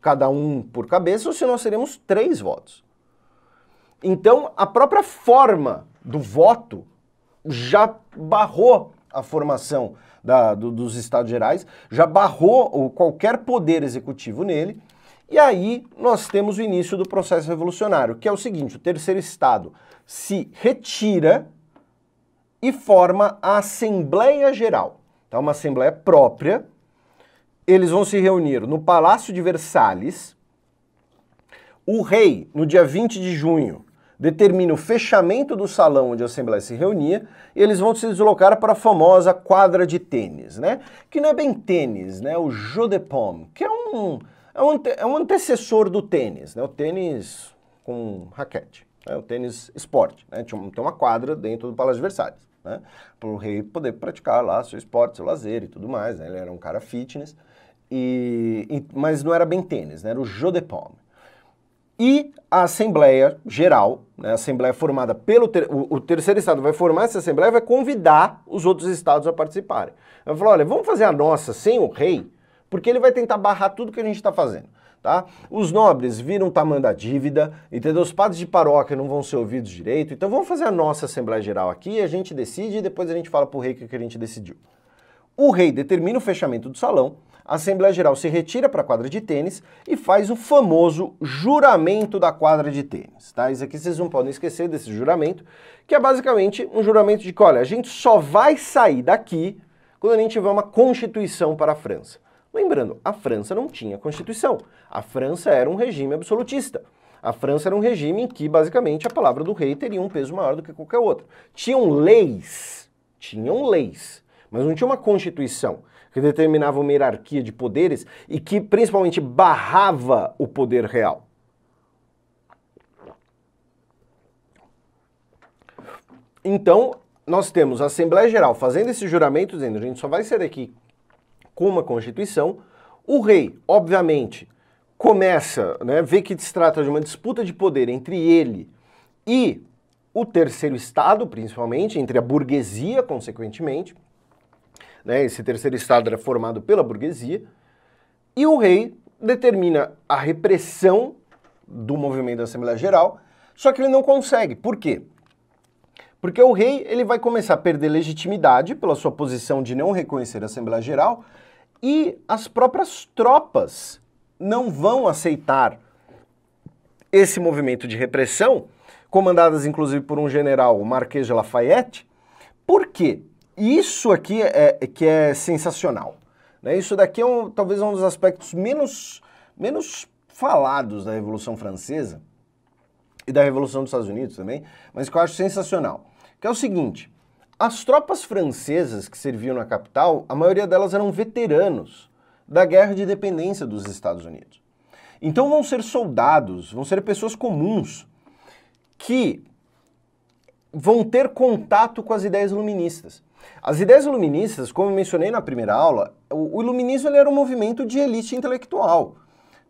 cada um por cabeça, ou se nós teríamos três votos. Então, a própria forma do voto já barrou a formação da, do, dos estados gerais, já barrou o, qualquer poder executivo nele, e aí nós temos o início do processo revolucionário, que é o seguinte: o terceiro Estado se retira e forma a Assembleia Geral. Então, é uma Assembleia própria. Eles vão se reunir no Palácio de Versalhes. O rei, no dia 20 de junho, determina o fechamento do salão onde a Assembleia se reunia, e eles vão se deslocar para a famosa quadra de tênis, né? Que não é bem tênis, né? O jeu de pomme, que é um, é um, é um antecessor do tênis, né? O tênis com raquete, né? o tênis esporte, né? Tinha, tem uma quadra dentro do Palácio de Versalhes, né? Para o rei poder praticar lá seu esporte, seu lazer e tudo mais, né? Ele era um cara fitness, e, e mas não era bem tênis, né? Era o jeu de pomme. e a Assembleia Geral, né, a Assembleia formada pelo ter o, o, terceiro estado vai formar essa Assembleia vai convidar os outros estados a participarem. Vai falar, olha, vamos fazer a nossa sem o rei, porque ele vai tentar barrar tudo que a gente está fazendo. Tá? Os nobres viram o tamanho da dívida, entendeu? Os padres de paróquia não vão ser ouvidos direito, então vamos fazer a nossa Assembleia Geral aqui, a gente decide e depois a gente fala para o rei o que a gente decidiu. O rei determina o fechamento do salão, a Assembleia Geral se retira para a quadra de tênis e faz o famoso juramento da quadra de tênis. Tá? Isso aqui vocês não podem esquecer desse juramento, que é basicamente um juramento de que, olha, a gente só vai sair daqui quando a gente tiver uma constituição para a França. Lembrando, a França não tinha Constituição. A França era um regime absolutista. A França era um regime em que, basicamente, a palavra do rei teria um peso maior do que qualquer outro. Tinham leis, tinham leis, mas não tinha uma constituição que determinava uma hierarquia de poderes e que, principalmente, barrava o poder real. Então, nós temos a Assembleia Geral fazendo esse juramento, dizendo: a gente só vai sair daqui como a Constituição. O rei, obviamente, começa, né, vê que se trata de uma disputa de poder entre ele e o terceiro estado, principalmente, entre a burguesia, consequentemente. Né, esse terceiro estado era formado pela burguesia. E o rei determina a repressão do movimento da Assembleia Geral, só que ele não consegue. Por quê? Porque o rei ele vai começar a perder legitimidade pela sua posição de não reconhecer a Assembleia Geral e as próprias tropas não vão aceitar esse movimento de repressão, comandadas inclusive por um general, o Marquês de Lafayette. Por quê? Isso aqui é, é, é que é sensacional. Né? Isso daqui é um, talvez é um dos aspectos menos, menos falados da Revolução Francesa e da Revolução dos Estados Unidos também, mas que eu acho sensacional que é o seguinte: as tropas francesas que serviam na capital, a maioria delas eram veteranos da guerra de dependência dos Estados Unidos. Então vão ser soldados, vão ser pessoas comuns que vão ter contato com as ideias iluministas. As ideias iluministas, como eu mencionei na primeira aula, o, iluminismo era um movimento de elite intelectual,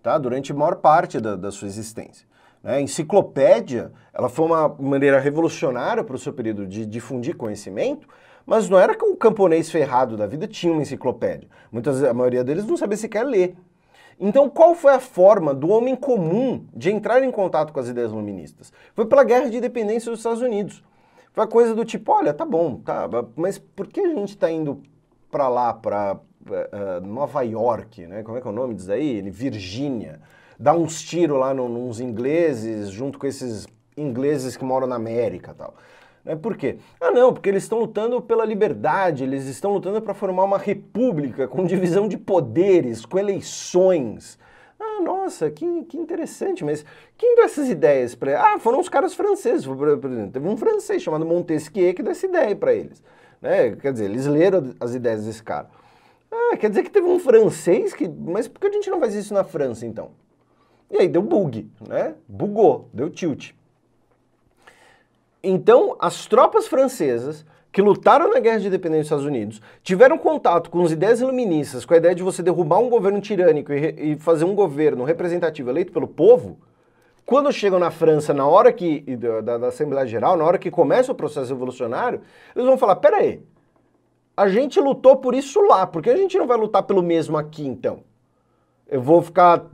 tá? durante a maior parte da, da sua existência. Né? Enciclopédia, ela foi uma maneira revolucionária para o seu período de difundir conhecimento, mas não era que um camponês ferrado da vida tinha uma enciclopédia. Muitas, a maioria deles não sabia sequer ler. Então, qual foi a forma do homem comum de entrar em contato com as ideias luministas? Foi pela guerra de independência dos Estados Unidos. Foi a coisa do tipo, olha, tá bom, tá, mas por que a gente está indo para lá, para uh, eh, eh, Nova York, né? Como é que é o nome disso aí? Virgínia dá uns tiros lá no, nos ingleses, junto com esses ingleses que moram na América tal. Né? Por quê? Ah, não, porque eles estão lutando pela liberdade, eles estão lutando para formar uma república com divisão de poderes, com eleições. Ah, nossa, que, que interessante, mas quem deu essas ideias para Ah, foram os caras franceses, por exemplo. Teve um francês chamado Montesquieu que deu essa ideia para eles. Né? Quer dizer, eles leram as ideias desse cara. Ah, quer dizer que teve um francês que. Mas por que a gente não faz isso na França então? E aí deu bug, né? Bugou, deu tilt. Então, as tropas francesas que lutaram na guerra de independência dos Estados Unidos tiveram contato com as ideias iluministas, com a ideia de você derrubar um governo tirânico e, e fazer um governo representativo eleito pelo povo. Quando chegam na França, na hora que da, da Assembleia Geral, na hora que começa o processo revolucionário, eles vão falar: peraí, a gente lutou por isso lá, por que a gente não vai lutar pelo mesmo aqui então? eu vou ficar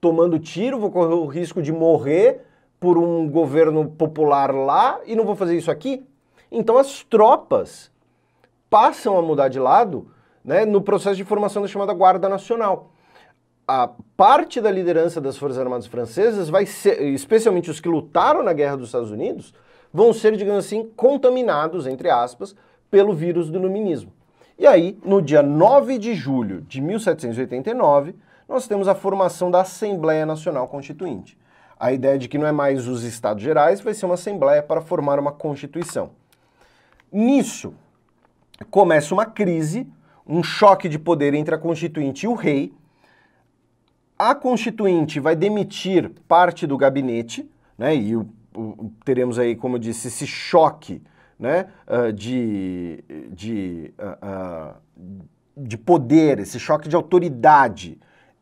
tomando tiro, vou correr o risco de morrer por um governo popular lá e não vou fazer isso aqui? Então as tropas passam a mudar de lado né, no processo de formação da chamada Guarda Nacional. A parte da liderança das Forças Armadas Francesas vai ser, especialmente os que lutaram na Guerra dos Estados Unidos, vão ser, digamos assim, contaminados, entre aspas, pelo vírus do iluminismo. E aí, no dia 9 de julho de 1789, nós temos a formação da Assembleia Nacional Constituinte. A ideia de que não é mais os Estados Gerais, vai ser uma Assembleia para formar uma Constituição. Nisso, começa uma crise, um choque de poder entre a Constituinte e o rei. A Constituinte vai demitir parte do gabinete, né, e o, o, teremos aí, como eu disse, esse choque né, uh, de, de, uh, uh, de poder, esse choque de autoridade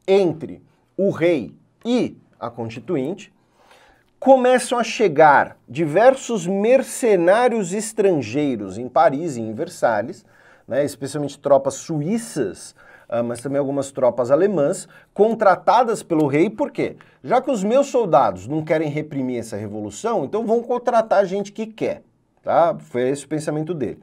entre o rei e a Constituinte, começam a chegar diversos mercenários estrangeiros em Paris e em Versalhes, né, especialmente tropas suíças, ah, mas também algumas tropas alemãs, contratadas pelo rei, por quê? Já que os meus soldados não querem reprimir essa revolução, então vão contratar gente que quer, tá? Foi esse o pensamento dele.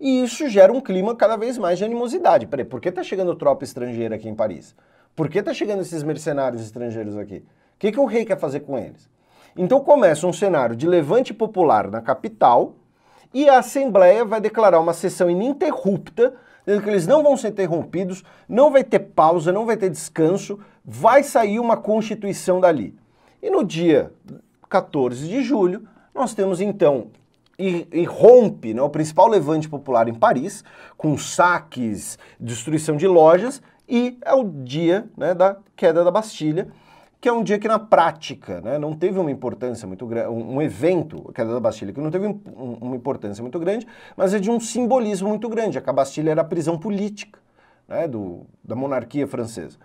E isso gera um clima cada vez mais de animosidade. Peraí, por que tá chegando tropa estrangeira aqui em Paris? Por que está chegando esses mercenários estrangeiros aqui? O que, que o rei quer fazer com eles? Então começa um cenário de levante popular na capital e a Assembleia vai declarar uma sessão ininterrupta, dizendo que eles não vão ser interrompidos, não vai ter pausa, não vai ter descanso, vai sair uma Constituição dali. E no dia 14 de julho, nós temos então e, e, rompe né, o principal levante popular em Paris, com saques, destruição de lojas, e é o dia né, da queda da Bastilha, que é um dia que na prática né, não teve uma importância muito grande, um, um, evento, a queda da Bastilha, que não teve um, um, uma importância muito grande, mas é de um simbolismo muito grande, é a Bastilha era a prisão política né, do, da monarquia francesa.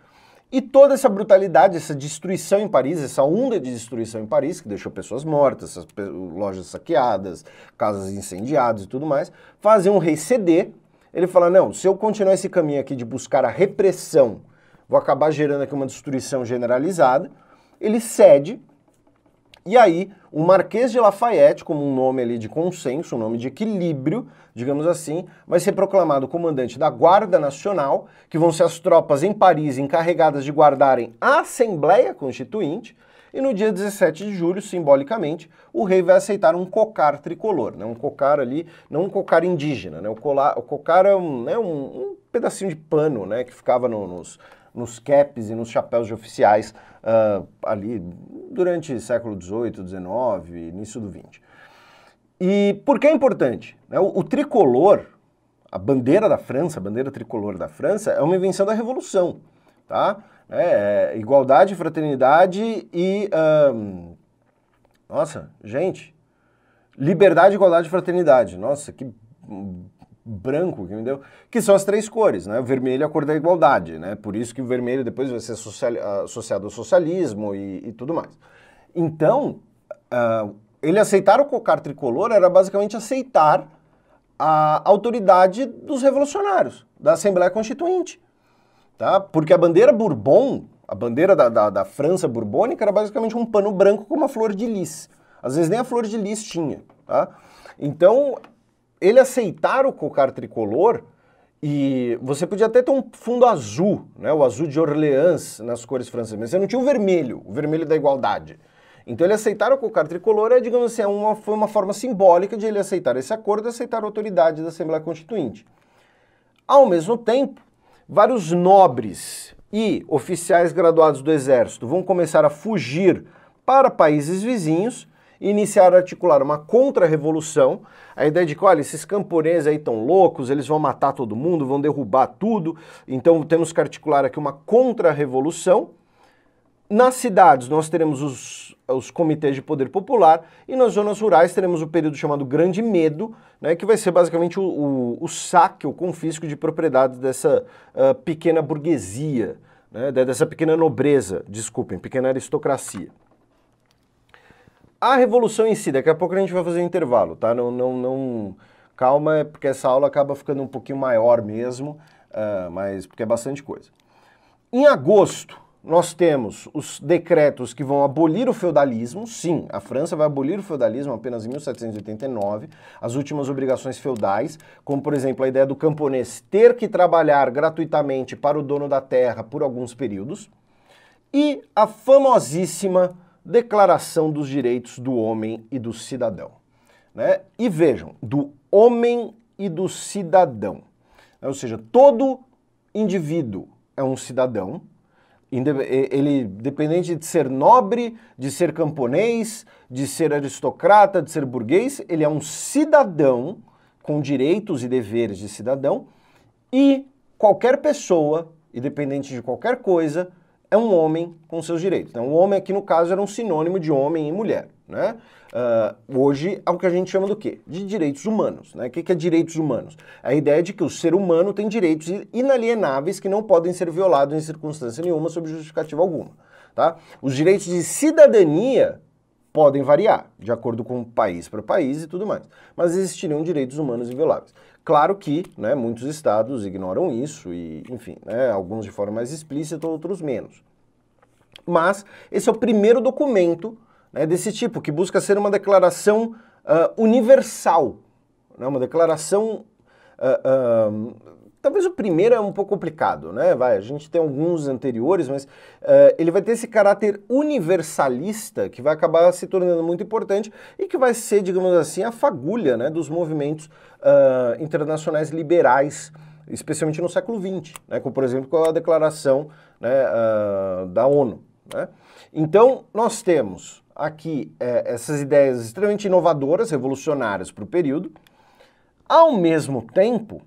E toda essa brutalidade, essa destruição em Paris, essa onda de destruição em Paris, que deixou pessoas mortas, lojas saqueadas, casas incendiadas e tudo mais, fazia um rei ceder ele fala: não, se eu continuar esse caminho aqui de buscar a repressão, vou acabar gerando aqui uma destruição generalizada. Ele cede, e aí o Marquês de Lafayette, como um nome ali de consenso, um nome de equilíbrio, digamos assim, vai ser proclamado comandante da Guarda Nacional, que vão ser as tropas em Paris encarregadas de guardarem a Assembleia Constituinte e no dia 17 de julho, simbolicamente, o rei vai aceitar um cocar tricolor, né? um cocar ali, não um cocar indígena. Né? O, colar, o cocar é um, né? um, um pedacinho de pano né? que ficava no, nos, nos caps e nos chapéus de oficiais uh, ali durante século XVIII, XIX, início do XX. E por que é importante? Né? O, o tricolor, a bandeira da França, a bandeira tricolor da França, é uma invenção da Revolução, tá? É, é, igualdade, fraternidade e. Um, nossa, gente. Liberdade, igualdade e fraternidade. Nossa, que branco que me deu, que são as três cores, né? O vermelho é a cor da igualdade, né? Por isso que o vermelho depois vai ser associado ao socialismo e, e tudo mais. Então, uh, ele aceitar o cocar tricolor era basicamente aceitar a autoridade dos revolucionários, da Assembleia Constituinte tá? Porque a bandeira Bourbon, a bandeira da, da, da França Bourbônica, era basicamente um pano branco com uma flor de lis. Às vezes nem a flor de lis tinha, tá? Então, ele aceitar o cocar tricolor e você podia até ter um fundo azul, né? O azul de Orleans nas cores francesas, mas você não tinha o vermelho, o vermelho da igualdade. Então ele aceitar o cocar tricolor é, digamos assim, é uma, foi uma forma simbólica de ele aceitar esse acordo e aceitar a autoridade da Assembleia Constituinte. Ao mesmo tempo, vários nobres e oficiais graduados do exército vão começar a fugir para países vizinhos e iniciar a articular uma contra-revolução, a ideia de que, olha, esses camponeses aí tão loucos, eles vão matar todo mundo, vão derrubar tudo, então temos que articular aqui uma contra-revolução nas cidades, nós teremos os, os comitês de poder popular e nas zonas rurais teremos o período chamado Grande Medo, né, que vai ser basicamente o, o, o saque, o confisco de propriedades dessa uh, pequena burguesia, né, dessa pequena nobreza, desculpem, pequena aristocracia. A revolução em si, daqui a pouco a gente vai fazer um intervalo, tá? Não, não, não... Calma, é porque essa aula acaba ficando um pouquinho maior mesmo, uh, mas porque é bastante coisa. Em agosto, nós temos os decretos que vão abolir o feudalismo. Sim, a França vai abolir o feudalismo apenas em 1789. As últimas obrigações feudais, como por exemplo a ideia do camponês ter que trabalhar gratuitamente para o dono da terra por alguns períodos. E a famosíssima Declaração dos Direitos do Homem e do Cidadão. Né? E vejam, do homem e do cidadão. Né? Ou seja, todo indivíduo é um cidadão, ele, dependente de ser nobre, de ser camponês, de ser aristocrata, de ser burguês, ele é um cidadão com direitos e deveres de cidadão e qualquer pessoa, independente de qualquer coisa, é um homem com seus direitos. Então, o homem aqui no caso era um sinônimo de homem e mulher. Né? Uh, hoje é o que a gente chama do quê? De direitos humanos. Né? O que, é direitos humanos? A ideia é de que o ser humano tem direitos inalienáveis que não podem ser violados em circunstância nenhuma, sob justificativa alguma. Tá? Os direitos de cidadania podem variar, de acordo com país para país e tudo mais, mas existiriam direitos humanos invioláveis. Claro que né, muitos estados ignoram isso, e, enfim, né, alguns de forma mais explícita, outros menos. Mas esse é o primeiro documento né, desse tipo, que busca ser uma declaração uh, universal, né, uma declaração. Uh, uh, talvez o primeiro é um pouco complicado, né? Vai, a gente tem alguns anteriores, mas ele vai ter esse caráter universalista que vai acabar se tornando muito importante e que vai ser, digamos assim, a fagulha né, dos movimentos internacionais liberais especialmente no século XX, né, como por exemplo com a declaração né, uh, da ONU. Né? Então, nós temos aqui é, essas ideias extremamente inovadoras, revolucionárias para o período. Ao mesmo tempo,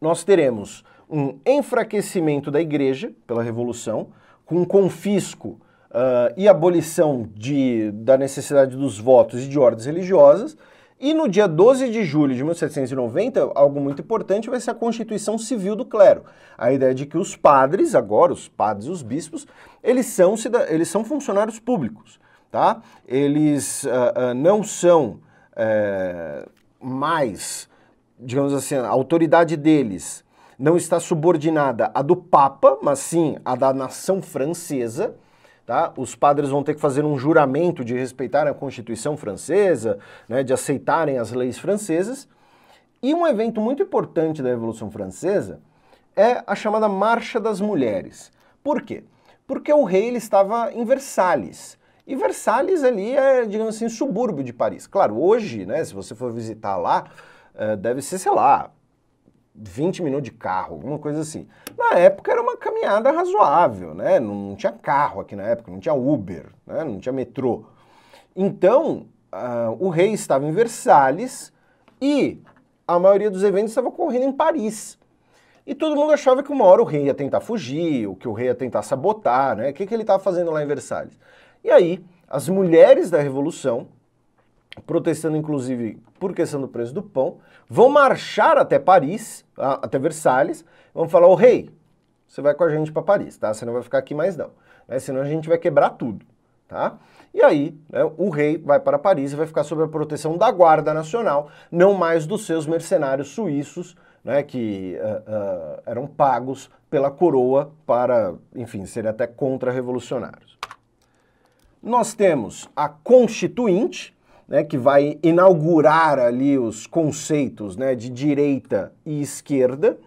nós teremos um enfraquecimento da igreja pela Revolução, com um confisco uh, e abolição de, da necessidade dos votos e de ordens religiosas. E no dia 12 de julho de 1790, algo muito importante vai ser a Constituição Civil do Clero. A ideia de que os padres, agora os padres e os bispos, eles são, eles são funcionários públicos tá? Eles uh, uh, não são uh, mais, digamos assim, a autoridade deles não está subordinada à do Papa, mas sim à da nação francesa. Tá? Os padres vão ter que fazer um juramento de respeitar a Constituição francesa, né, de aceitarem as leis francesas. E um evento muito importante da Revolução Francesa é a chamada Marcha das Mulheres. Por quê? Porque o rei ele estava em Versalhes. E Versalhes ali é, digamos assim, subúrbio de Paris. Claro, hoje, né, se você for visitar lá, eh, deve ser, sei lá, 20 minutos de carro, alguma coisa assim. Na época era uma caminhada razoável, né? Não tinha carro aqui na época, não tinha Uber, né? não tinha metrô. Então, uh, o rei estava em Versalhes e a maioria dos eventos estava ocorrendo em Paris. E todo mundo achava que uma hora o rei ia tentar fugir, ou que o rei ia tentar sabotar, né? O que, que ele estava fazendo lá em Versalhes? E aí, as mulheres da Revolução, protestando inclusive por questão do preço do pão, vão marchar até Paris, até Versalhes, vão falar: "O rei, você vai com a gente para Paris, tá? Você não vai ficar aqui mais não. Né? Senão a gente vai quebrar tudo, tá? E aí, né, o rei vai para Paris e vai ficar sob a proteção da Guarda Nacional, não mais dos seus mercenários suíços, né, que uh, uh, eram pagos pela coroa para, enfim, serem até contra-revolucionários nós temos a Constituinte, né, que vai inaugurar ali os conceitos né, de direita e esquerda,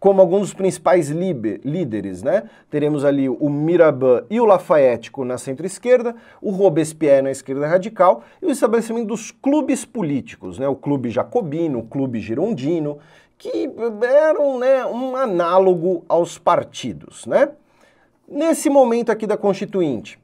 como alguns dos principais líderes, né? Teremos ali o Miraban e o Lafayette na centro-esquerda, o Robespierre na esquerda radical e o estabelecimento dos clubes políticos, né? O clube jacobino, o clube girondino, que eram né, um análogo aos partidos, né? Nesse momento aqui da Constituinte,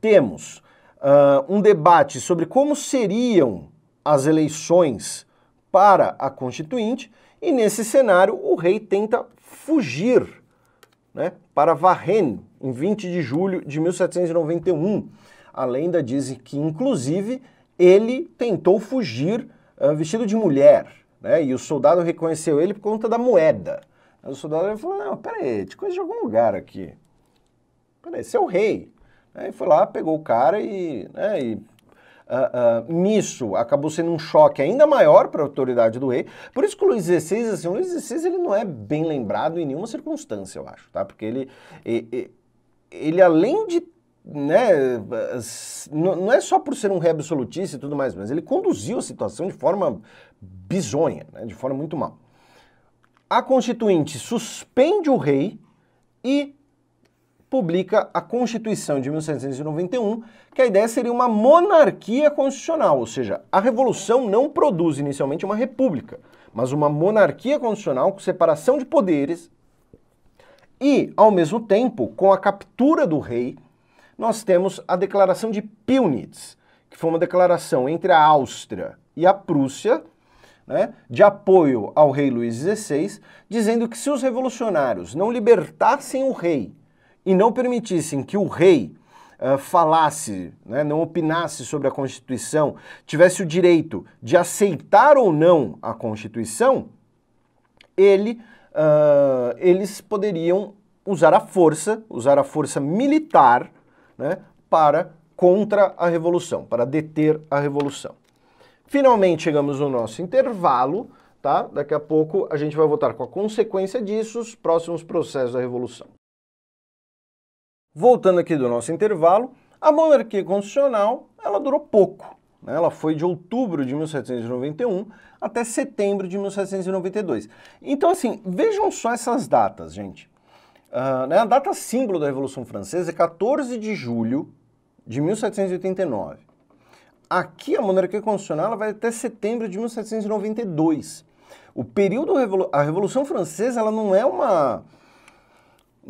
temos uh, um debate sobre como seriam as eleições para a Constituinte, e nesse cenário o rei tenta fugir né, para Varennes, em 20 de julho de 1791. A lenda diz que, inclusive, ele tentou fugir uh, vestido de mulher, né, e o soldado reconheceu ele por conta da moeda. o soldado falou, não, peraí, te conheço de algum lugar aqui. Peraí, você é o rei. Aí foi lá, pegou o cara e, né, e Uh, uh, nisso acabou sendo um choque ainda maior para a autoridade do rei. Por isso que o Luiz XVI, assim, o Luiz XVI ele não é bem lembrado em nenhuma circunstância, eu acho, tá? Porque ele, ele, ele além de né, não é só por ser um rei absolutista e tudo mais, mas ele conduziu a situação de forma bizonha, né, de forma muito mal. A Constituinte suspende o rei e publica a Constituição de 1791, que a ideia seria uma monarquia constitucional, ou seja, a Revolução não produz inicialmente uma república, mas uma monarquia constitucional com separação de poderes e, ao mesmo tempo, com a captura do rei, nós temos a Declaração de Pillnitz, que foi uma declaração entre a Áustria e a Prússia, né, de apoio ao rei Luís XVI, dizendo que se os revolucionários não libertassem o rei e não permitissem que o rei uh, falasse, né, não opinasse sobre a Constituição, tivesse o direito de aceitar ou não a Constituição, ele, uh, eles poderiam usar a força, usar a força militar né, para contra a revolução, para deter a revolução. Finalmente chegamos no nosso intervalo, tá? Daqui a pouco a gente vai voltar com a consequência disso, os próximos processos da revolução. Voltando aqui do nosso intervalo, a monarquia constitucional ela durou pouco. Né? Ela foi de outubro de 1791 até setembro de 1792. Então, assim, vejam só essas datas, gente. Uh, né? A data símbolo da Revolução Francesa é 14 de julho de 1789. Aqui, a monarquia constitucional vai até setembro de 1792. O período, a Revolução Francesa, ela não é uma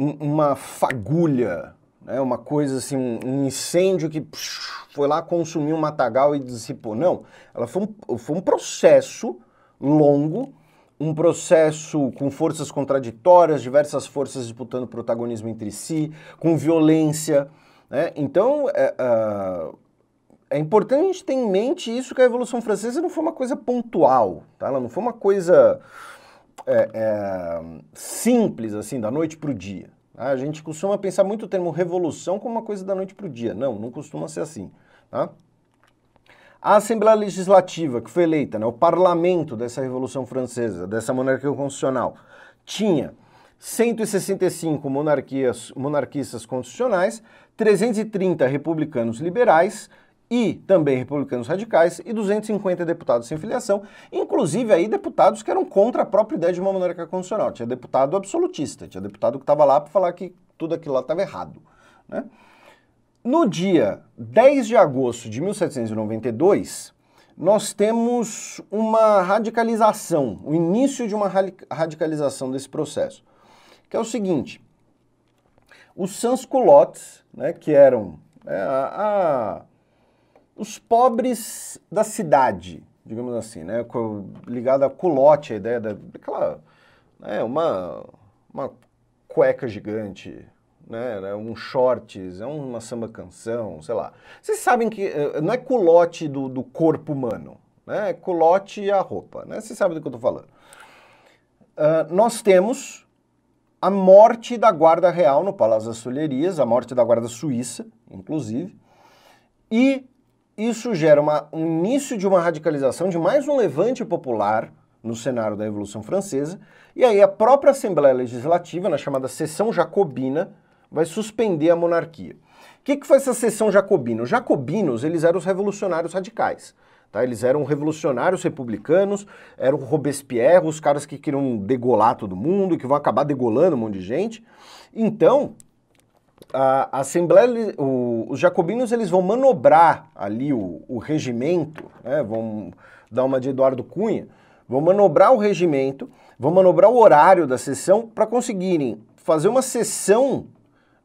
um, uma fagulha, né? uma coisa assim, um, incêndio que psh, foi lá consumir um matagal e dissipou. Não, ela foi um, foi um processo longo, um processo com forças contraditórias, diversas forças disputando protagonismo entre si, com violência. Né? Então, é, é, é importante a gente ter em mente isso que a Revolução Francesa não foi uma coisa pontual, tá? Ela não foi uma coisa é, é, simples, assim, da noite para o dia. A gente costuma pensar muito o termo revolução como uma coisa da noite para o dia. Não, não costuma ser assim. Tá? A Assembleia Legislativa, que foi eleita, né, o parlamento dessa Revolução Francesa, dessa monarquia constitucional, tinha 165 monarquias, monarquistas constitucionais, 330 republicanos liberais, e também republicanos radicais e 250 deputados sem filiação, inclusive aí deputados que eram contra a própria ideia de uma monarquia constitucional. Tinha deputado absolutista, tinha deputado que estava lá para falar que tudo aquilo lá estava errado. Né? No dia 10 de agosto de 1792, nós temos uma radicalização, o início de uma radicalização desse processo, que é o seguinte: os sans-culottes, né, que eram é, a, a os pobres da cidade, digamos assim, né? ligado a culote, a ideia da, daquela, né? uma, uma cueca gigante, né? um shorts, é uma samba canção, sei lá. Vocês sabem que eh, eh, não é culote do, do corpo humano, né? é culote e a roupa, né? vocês sabem do que eu tô falando. Uh, nós temos a morte da Guarda Real no Palácio das Solherias, a morte da Guarda Suíça, inclusive, e isso gera uma, um início de uma radicalização, de mais um levante popular no cenário da Revolução Francesa, e aí a própria Assembleia Legislativa, na chamada Sessão Jacobina, vai suspender a monarquia. O que, que foi essa Sessão Jacobina? Os jacobinos, eles eram os revolucionários radicais. Tá? Eles eram revolucionários republicanos, eram Robespierre, os caras que queriam degolar todo mundo, que vão acabar degolando um monte de gente. Então, a Assembleia, o, os jacobinos eles vão manobrar ali o, o regimento, né, vão dar uma de Eduardo Cunha, vão manobrar o regimento, vão manobrar o horário da sessão para conseguirem fazer uma sessão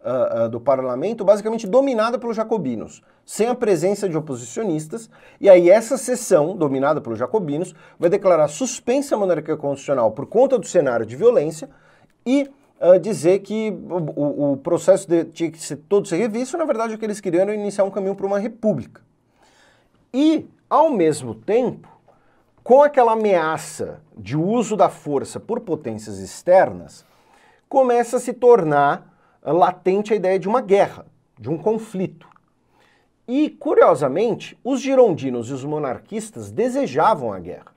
uh, uh, do parlamento basicamente dominada pelos jacobinos, sem a presença de oposicionistas, e aí essa sessão, dominada pelos jacobinos, vai declarar suspensa a monarquia constitucional por conta do cenário de violência e dizer que o, o processo de, tinha que ser todo ser revisto, na verdade o que eles queriam era iniciar um caminho para uma república. E, ao mesmo tempo, com aquela ameaça de uso da força por potências externas, começa a se tornar latente a ideia de uma guerra, de um conflito. E, curiosamente, os girondinos e os monarquistas desejavam a guerra.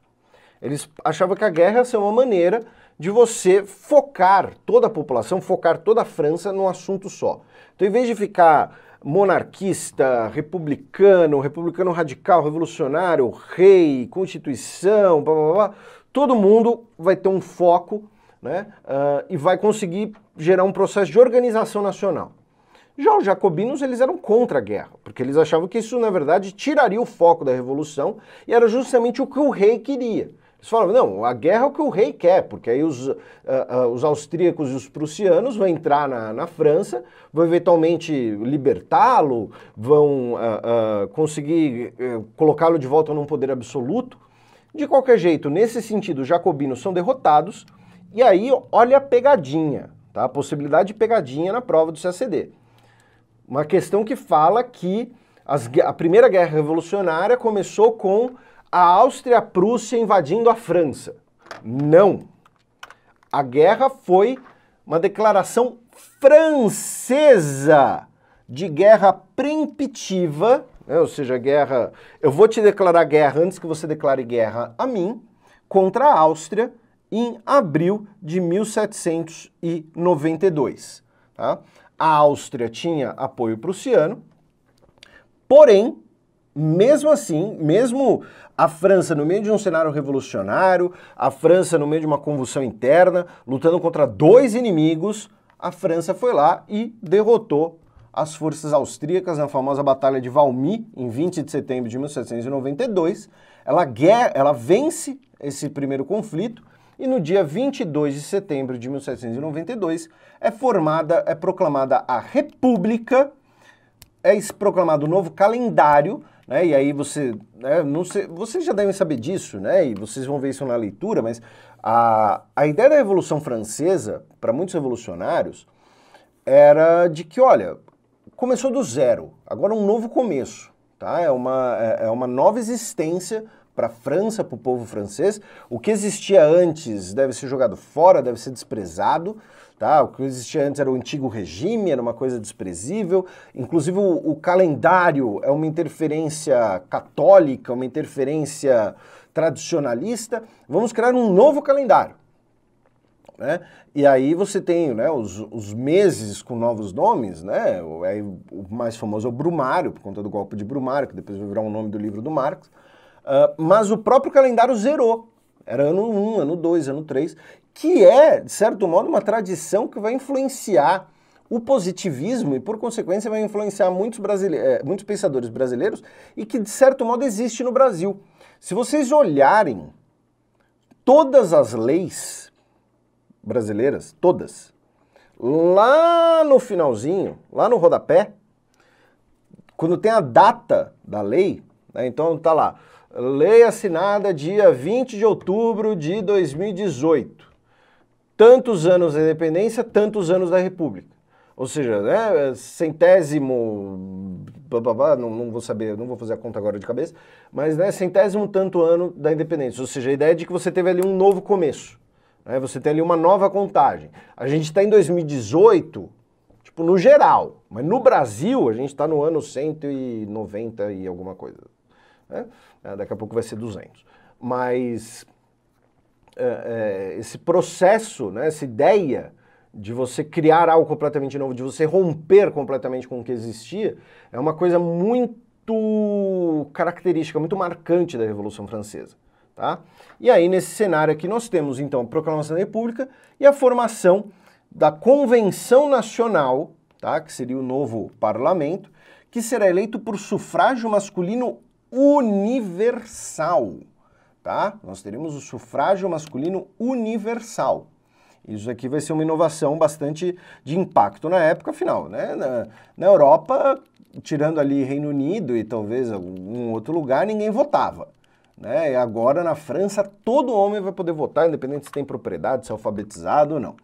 Eles achavam que a guerra ia ser uma maneira de você focar toda a população, focar toda a França num assunto só. Então, em vez de ficar monarquista, republicano, republicano radical, revolucionário, rei, constituição, blá, blá, blá, todo mundo vai ter um foco né, uh, e vai conseguir gerar um processo de organização nacional. Já os jacobinos, eles eram contra a guerra, porque eles achavam que isso, na verdade, tiraria o foco da revolução e era justamente o que o rei queria. Eles falaram, não, a guerra é o que o rei quer, porque aí os, uh, uh, os austríacos e os prussianos vão entrar na, na França, vão eventualmente libertá-lo, vão uh, conseguir eh, colocá-lo de volta num poder absoluto. De qualquer jeito, nesse sentido, os jacobinos são derrotados, e aí olha a pegadinha, tá? a possibilidade de pegadinha na prova do CACD. Uma questão que fala que as, a Primeira Guerra Revolucionária começou com a Áustria-Prússia invadindo a França. Não. A guerra foi uma declaração francesa de guerra preemptiva, né? ou seja, guerra. Eu vou te declarar guerra antes que você declare guerra a mim, contra a Áustria em abril de 1792. Tá? A Áustria tinha apoio prussiano, porém mesmo assim, mesmo a França no meio de um cenário revolucionário, a França no meio de uma convulsão interna, lutando contra dois inimigos, a França foi lá e derrotou as forças austríacas na famosa Batalha de Valmy, em 20 de setembro de 1792. Ela, guerra, ela vence esse primeiro conflito e no dia 22 de setembro de 1792 é formada, é proclamada a República, é proclamado o novo calendário né? E aí você, né, não sei, vocês já devem saber disso, né? E vocês vão ver isso na leitura, mas a, a ideia da Revolução Francesa, para muitos revolucionários, era de que, olha, começou do zero, agora um novo começo, tá? É uma, é, é uma nova existência para a França, para o povo francês. O que existia antes deve ser jogado fora, deve ser desprezado, Tá? O que existia antes era o antigo regime, era uma coisa desprezível. Inclusive, o, o calendário é uma interferência católica, uma interferência tradicionalista. Vamos criar um novo calendário. Né? E aí você tem né, os, os, meses com novos nomes, né? O, é, o mais famoso é o Brumário, por conta do golpe de Brumário, que depois virar o nome do livro do Marx. Uh, mas o próprio calendário zerou. Era ano 1, um, ano 2, ano 3 que é, de certo modo, uma tradição que vai influenciar o positivismo e, por consequência, vai influenciar muitos, brasileiros, eh, muitos pensadores brasileiros e que, de certo modo, existe no Brasil. Se vocês olharem todas as leis brasileiras, todas, lá no finalzinho, lá no rodapé, quando tem a data da lei, né, então tá lá, lei assinada dia 20 de outubro de 2018 tantos anos da independência, tantos anos da república. Ou seja, né, centésimo, blá, blá, blá, não, não, vou saber, não vou fazer a conta agora de cabeça, mas né, centésimo tanto ano da independência. Ou seja, a ideia é de que você teve ali um novo começo. Né, você tem ali uma nova contagem. A gente está em 2018, tipo, no geral, mas no Brasil a gente está no ano 190 e alguma coisa. Né? Daqui a pouco vai ser 200. Mas eh, eh, esse processo, né, essa ideia de você criar algo completamente novo, de você romper completamente com o que existia, é uma coisa muito característica, muito marcante da Revolução Francesa. Tá? E aí, nesse cenário aqui, nós temos então a proclamação da República e a formação da Convenção Nacional, tá? que seria o novo parlamento, que será eleito por sufrágio masculino universal tá? Nós teremos o sufrágio masculino universal. Isso aqui vai ser uma inovação bastante de impacto na época, afinal, né? Na, na Europa, tirando ali Reino Unido e talvez algum outro lugar, ninguém votava. Né? E agora na França todo homem vai poder votar, independente se tem propriedade, se é alfabetizado ou não.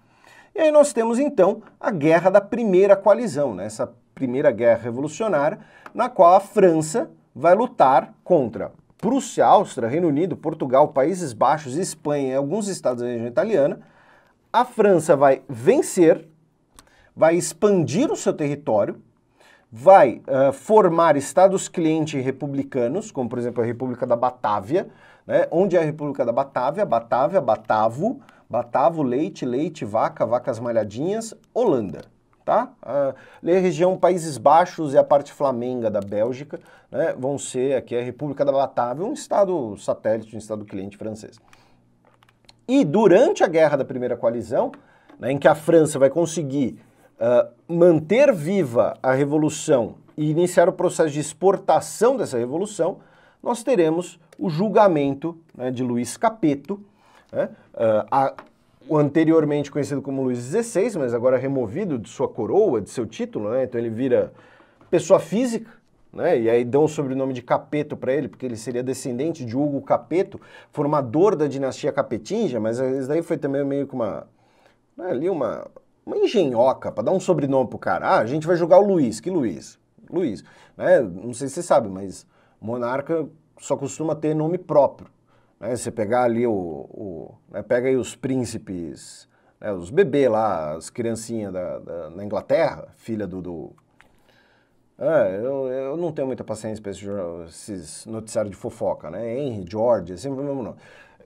E aí nós temos então a guerra da primeira coalizão, né? essa primeira guerra revolucionária, na qual a França vai lutar contra Prússia, Áustria, Reino Unido, Portugal, Países Baixos, Espanha e alguns estados da região italiana. A França vai vencer, vai expandir o seu território, vai uh, formar estados cliente republicanos, como por exemplo a República da Batávia, né? onde é a República da Batávia, Batávia, Batavo, Batavo, leite, leite, vaca, vacas malhadinhas, Holanda tá? Uh, ah, a região Países Baixos e a parte flamenga da Bélgica, né, vão ser aqui é a República da Batávia, um estado satélite, um estado cliente francês. E durante a Guerra da Primeira Coalizão, né, em que a França vai conseguir uh, manter viva a Revolução e iniciar o processo de exportação dessa Revolução, nós teremos o julgamento né, de Luís Capeto, né, uh, a anteriormente conhecido como Luís XVI, mas agora removido de sua coroa, de seu título, né? Então ele vira pessoa física, né? E aí dão o sobrenome de Capeto para ele, porque ele seria descendente de Hugo Capeto, formador da dinastia Capetinja, mas isso daí foi também meio que uma né, ali uma uma engenhoca para dar um sobrenome pro cara. Ah, a gente vai julgar o Luiz, que Luiz? Luiz, né? Não sei se você sabe, mas monarca só costuma ter nome próprio. Né? Você pegar ali o. o né? Pega aí os príncipes, né? os bebês lá, as criancinhas da, da, na Inglaterra, filha do. do... É, eu, eu não tenho muita paciência para esses, esses noticiários de fofoca, né? Henry, George, é sempre o mesmo nome.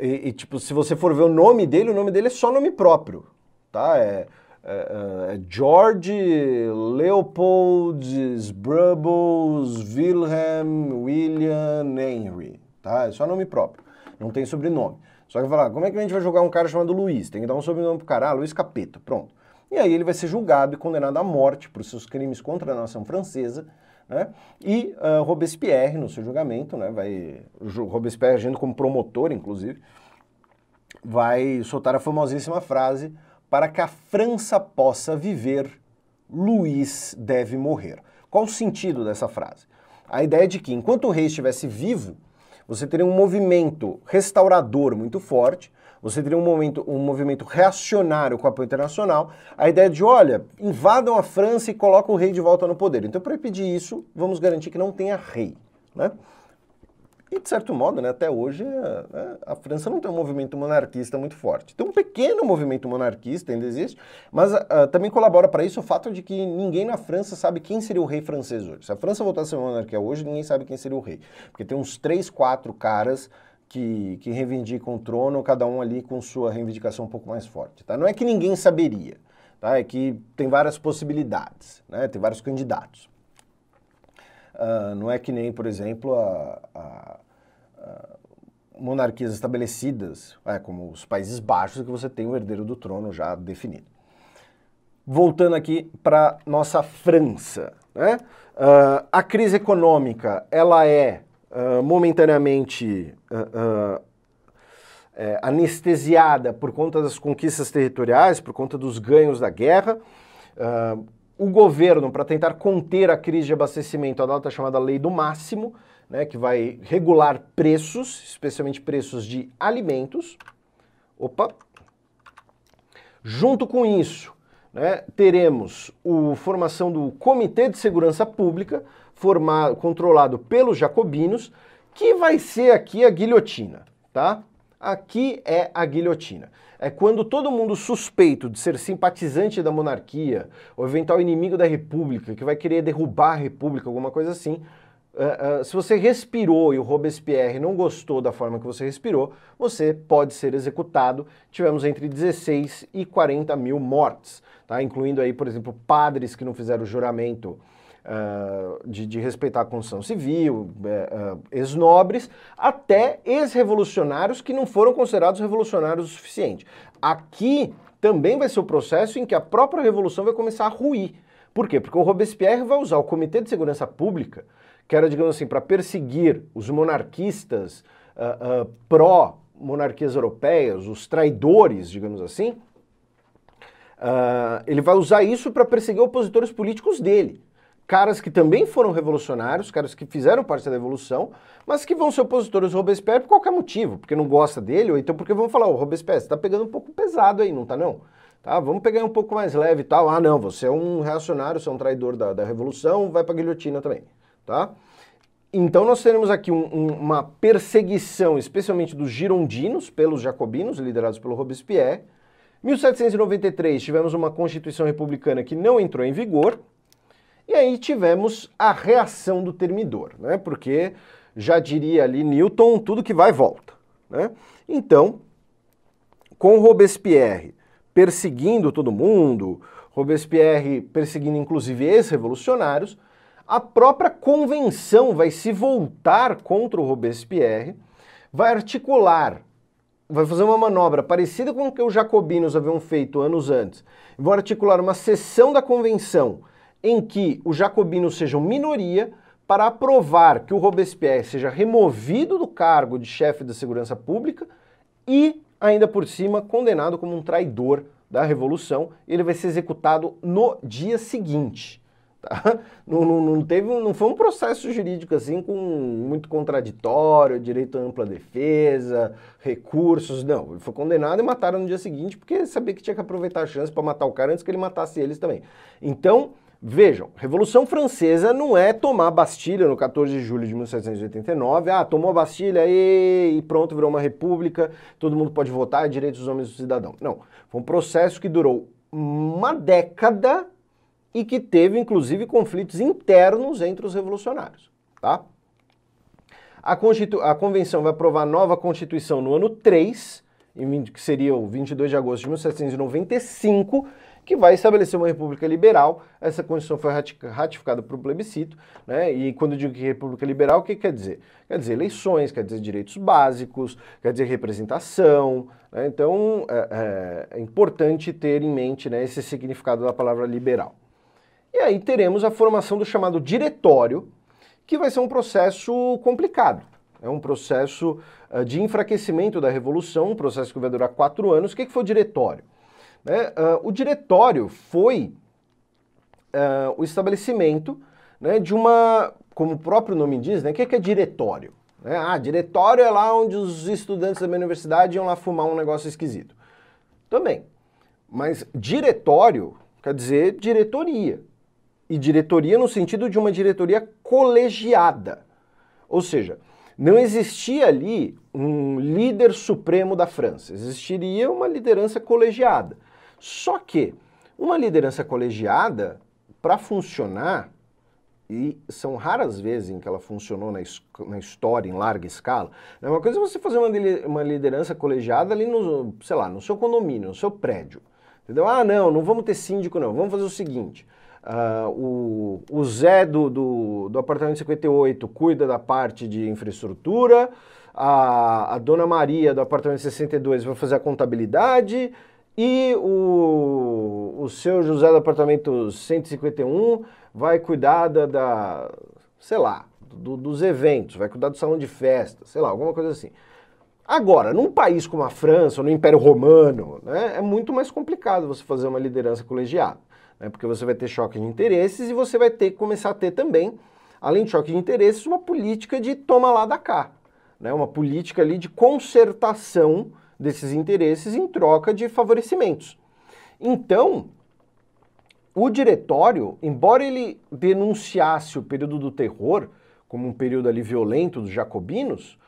E, e, tipo, se você for ver o nome dele, o nome dele é só nome próprio, tá? É, é, é, é George Leopold Sprubbles Wilhelm William Henry, tá? É só nome próprio não tem sobrenome. Só que falar, como é que a gente vai julgar um cara chamado Luiz? Tem que dar um sobrenome pro cara, ah, Luiz Capeta, pronto. E aí ele vai ser julgado e condenado à morte por seus crimes contra a nação francesa, né? E uh, Robespierre, no seu julgamento, né, vai, Robespierre agindo como promotor, inclusive, vai soltar a famosíssima frase: para que a França possa viver, Luiz deve morrer. Qual o sentido dessa frase? A ideia é de que, enquanto o rei estivesse vivo, você teria um movimento restaurador muito forte, você teria um, momento, um movimento reacionário com apoio internacional, a ideia de, olha, invadam a França e colocam o rei de volta no poder. Então, para impedir isso, vamos garantir que não tenha rei. Né? E, de certo modo, né, até hoje, a, é, é, a, França não tem um movimento monarquista muito forte. Tem um pequeno movimento monarquista, ainda existe, mas ah, ah, também colabora para isso o fato de que ninguém na França sabe quem seria o rei francês hoje. Se a França voltasse a ser monarquia hoje, ninguém sabe quem seria o rei. Porque tem uns três, quatro caras que, que reivindicam o trono, cada um ali com sua reivindicação um pouco mais forte. Tá? Não é que ninguém saberia, tá? é que tem várias possibilidades, né? tem vários candidatos. Uh, não é que nem, por exemplo, a, a, a monarquias estabelecidas, é, como os Países Baixos, que você tem o herdeiro do trono já definido. Voltando aqui para nossa França, né? Uh, a crise econômica, ela é uh, momentaneamente é, anestesiada por conta das conquistas territoriais, por conta dos ganhos da guerra. Uh, o governo, para tentar conter a crise de abastecimento, adota a chamada lei do máximo, né, que vai regular preços, especialmente preços de alimentos. Opa! Junto com isso, né, teremos a formação do Comitê de Segurança Pública, formado, controlado pelos jacobinos, que vai ser aqui a guilhotina, tá? Aqui é a guilhotina é quando todo mundo suspeito de ser simpatizante da monarquia, ou eventual inimigo da república, que vai querer derrubar a república, alguma coisa assim, Uh, uh, se você respirou e o Robespierre não gostou da forma que você respirou, você pode ser executado. Tivemos entre 16 e 40 mil mortes, tá? incluindo aí, por exemplo, padres que não fizeram juramento uh, de, de, respeitar a Constituição Civil, uh, uh, ex-nobres, até ex-revolucionários que não foram considerados revolucionários o suficiente. Aqui também vai ser o processo em que a própria revolução vai começar a ruir. Por quê? Porque o Robespierre vai usar o Comitê de Segurança Pública, que era, digamos assim, para perseguir os monarquistas ah, pró-monarquias europeias, os traidores, digamos assim, Uh, ele vai usar isso para perseguir opositores políticos dele caras que também foram revolucionários, caras que fizeram parte da revolução, mas que vão ser opositores ao Robespierre por qualquer motivo, porque não gosta dele, ou então porque vão falar, o oh, Robespierre, você tá pegando um pouco pesado aí, não tá não? Tá, vamos pegar um pouco mais leve e tal. Ah, não, você é um reacionário, você é um traidor da, da revolução, vai pra guilhotina também, tá? Então nós teremos aqui um, um, uma perseguição, especialmente dos girondinos pelos jacobinos, liderados pelo Robespierre. 1793 tivemos uma constituição republicana que não entrou em vigor, e aí tivemos a reação do termidor, né? Porque já diria ali Newton, tudo que vai volta, né? Então, com Robespierre perseguindo todo mundo, Robespierre perseguindo inclusive ex-revolucionários, a própria convenção vai se voltar contra o Robespierre, vai articular, vai fazer uma manobra parecida com o que os jacobinos haviam feito anos antes. Vão articular uma sessão da convenção em que os jacobinos sejam minoria para aprovar que o Robespierre seja removido do cargo de chefe da segurança pública e, ainda por cima, condenado como um traidor da Revolução. Ele vai ser executado no dia seguinte. Tá? Não, não, não, teve, não foi um processo jurídico assim com muito contraditório, direito à ampla defesa, recursos, não. Ele foi condenado e mataram no dia seguinte porque sabia que tinha que aproveitar a chance para matar o cara antes que ele matasse eles também. Então, Vejam, Revolução Francesa não é tomar Bastilha no 14 de julho de 1789, ah, tomou a Bastilha e, e pronto, virou uma república, todo mundo pode votar, é direitos dos homens do cidadão. Não, foi um processo que durou uma década e que teve, inclusive, conflitos internos entre os revolucionários, tá? A, Constitu a Convenção vai aprovar nova Constituição no ano 3, que seria o 22 de agosto de 1795, que vai estabelecer uma república liberal. Essa Constituição foi ratificada por plebiscito, né? e quando eu digo que república liberal, o que quer dizer? Quer dizer eleições, quer dizer direitos básicos, quer dizer representação. Né? Então, é, é, é importante ter em mente né, esse significado da palavra liberal. E aí teremos a formação do chamado diretório, que vai ser um processo complicado. É um processo eh, de enfraquecimento da revolução, um processo que vai durar quatro anos. O que, que foi o diretório? Né? Uh, o diretório foi uh, o estabelecimento né, de uma, como o próprio nome diz, né, o que é, que é diretório? Né? Ah, diretório é lá onde os estudantes da minha universidade iam lá fumar um negócio esquisito. Também. Mas diretório quer dizer diretoria. E diretoria no sentido de uma diretoria colegiada. Ou seja, não existia ali um líder supremo da França, existiria uma liderança colegiada. Só que uma liderança colegiada, para funcionar, e são raras vezes em que ela funcionou na, na história em larga escala. É uma coisa você fazer uma, uma liderança colegiada ali no, sei lá, no seu condomínio, no seu prédio. Entendeu? Ah, não, não vamos ter síndico, não. Vamos fazer o seguinte: uh, o, o Zé do, do, do apartamento 58 cuida da parte de infraestrutura, a, a dona Maria do apartamento 62 vai fazer a contabilidade e o, o seu José do apartamento 151 vai cuidar da, da sei lá, do, dos eventos, vai cuidar do salão de festa, sei lá, alguma coisa assim. Agora, num país como a França, ou no Império Romano, né, é muito mais complicado você fazer uma liderança colegiada, né, porque você vai ter choque de interesses e você vai ter que começar a ter também, além de choque de interesses, uma política de toma lá da cá, né, uma política ali de concertação desses interesses em troca de favorecimentos. Então, o diretório, embora ele denunciasse o período do terror como um período ali violento dos jacobinos,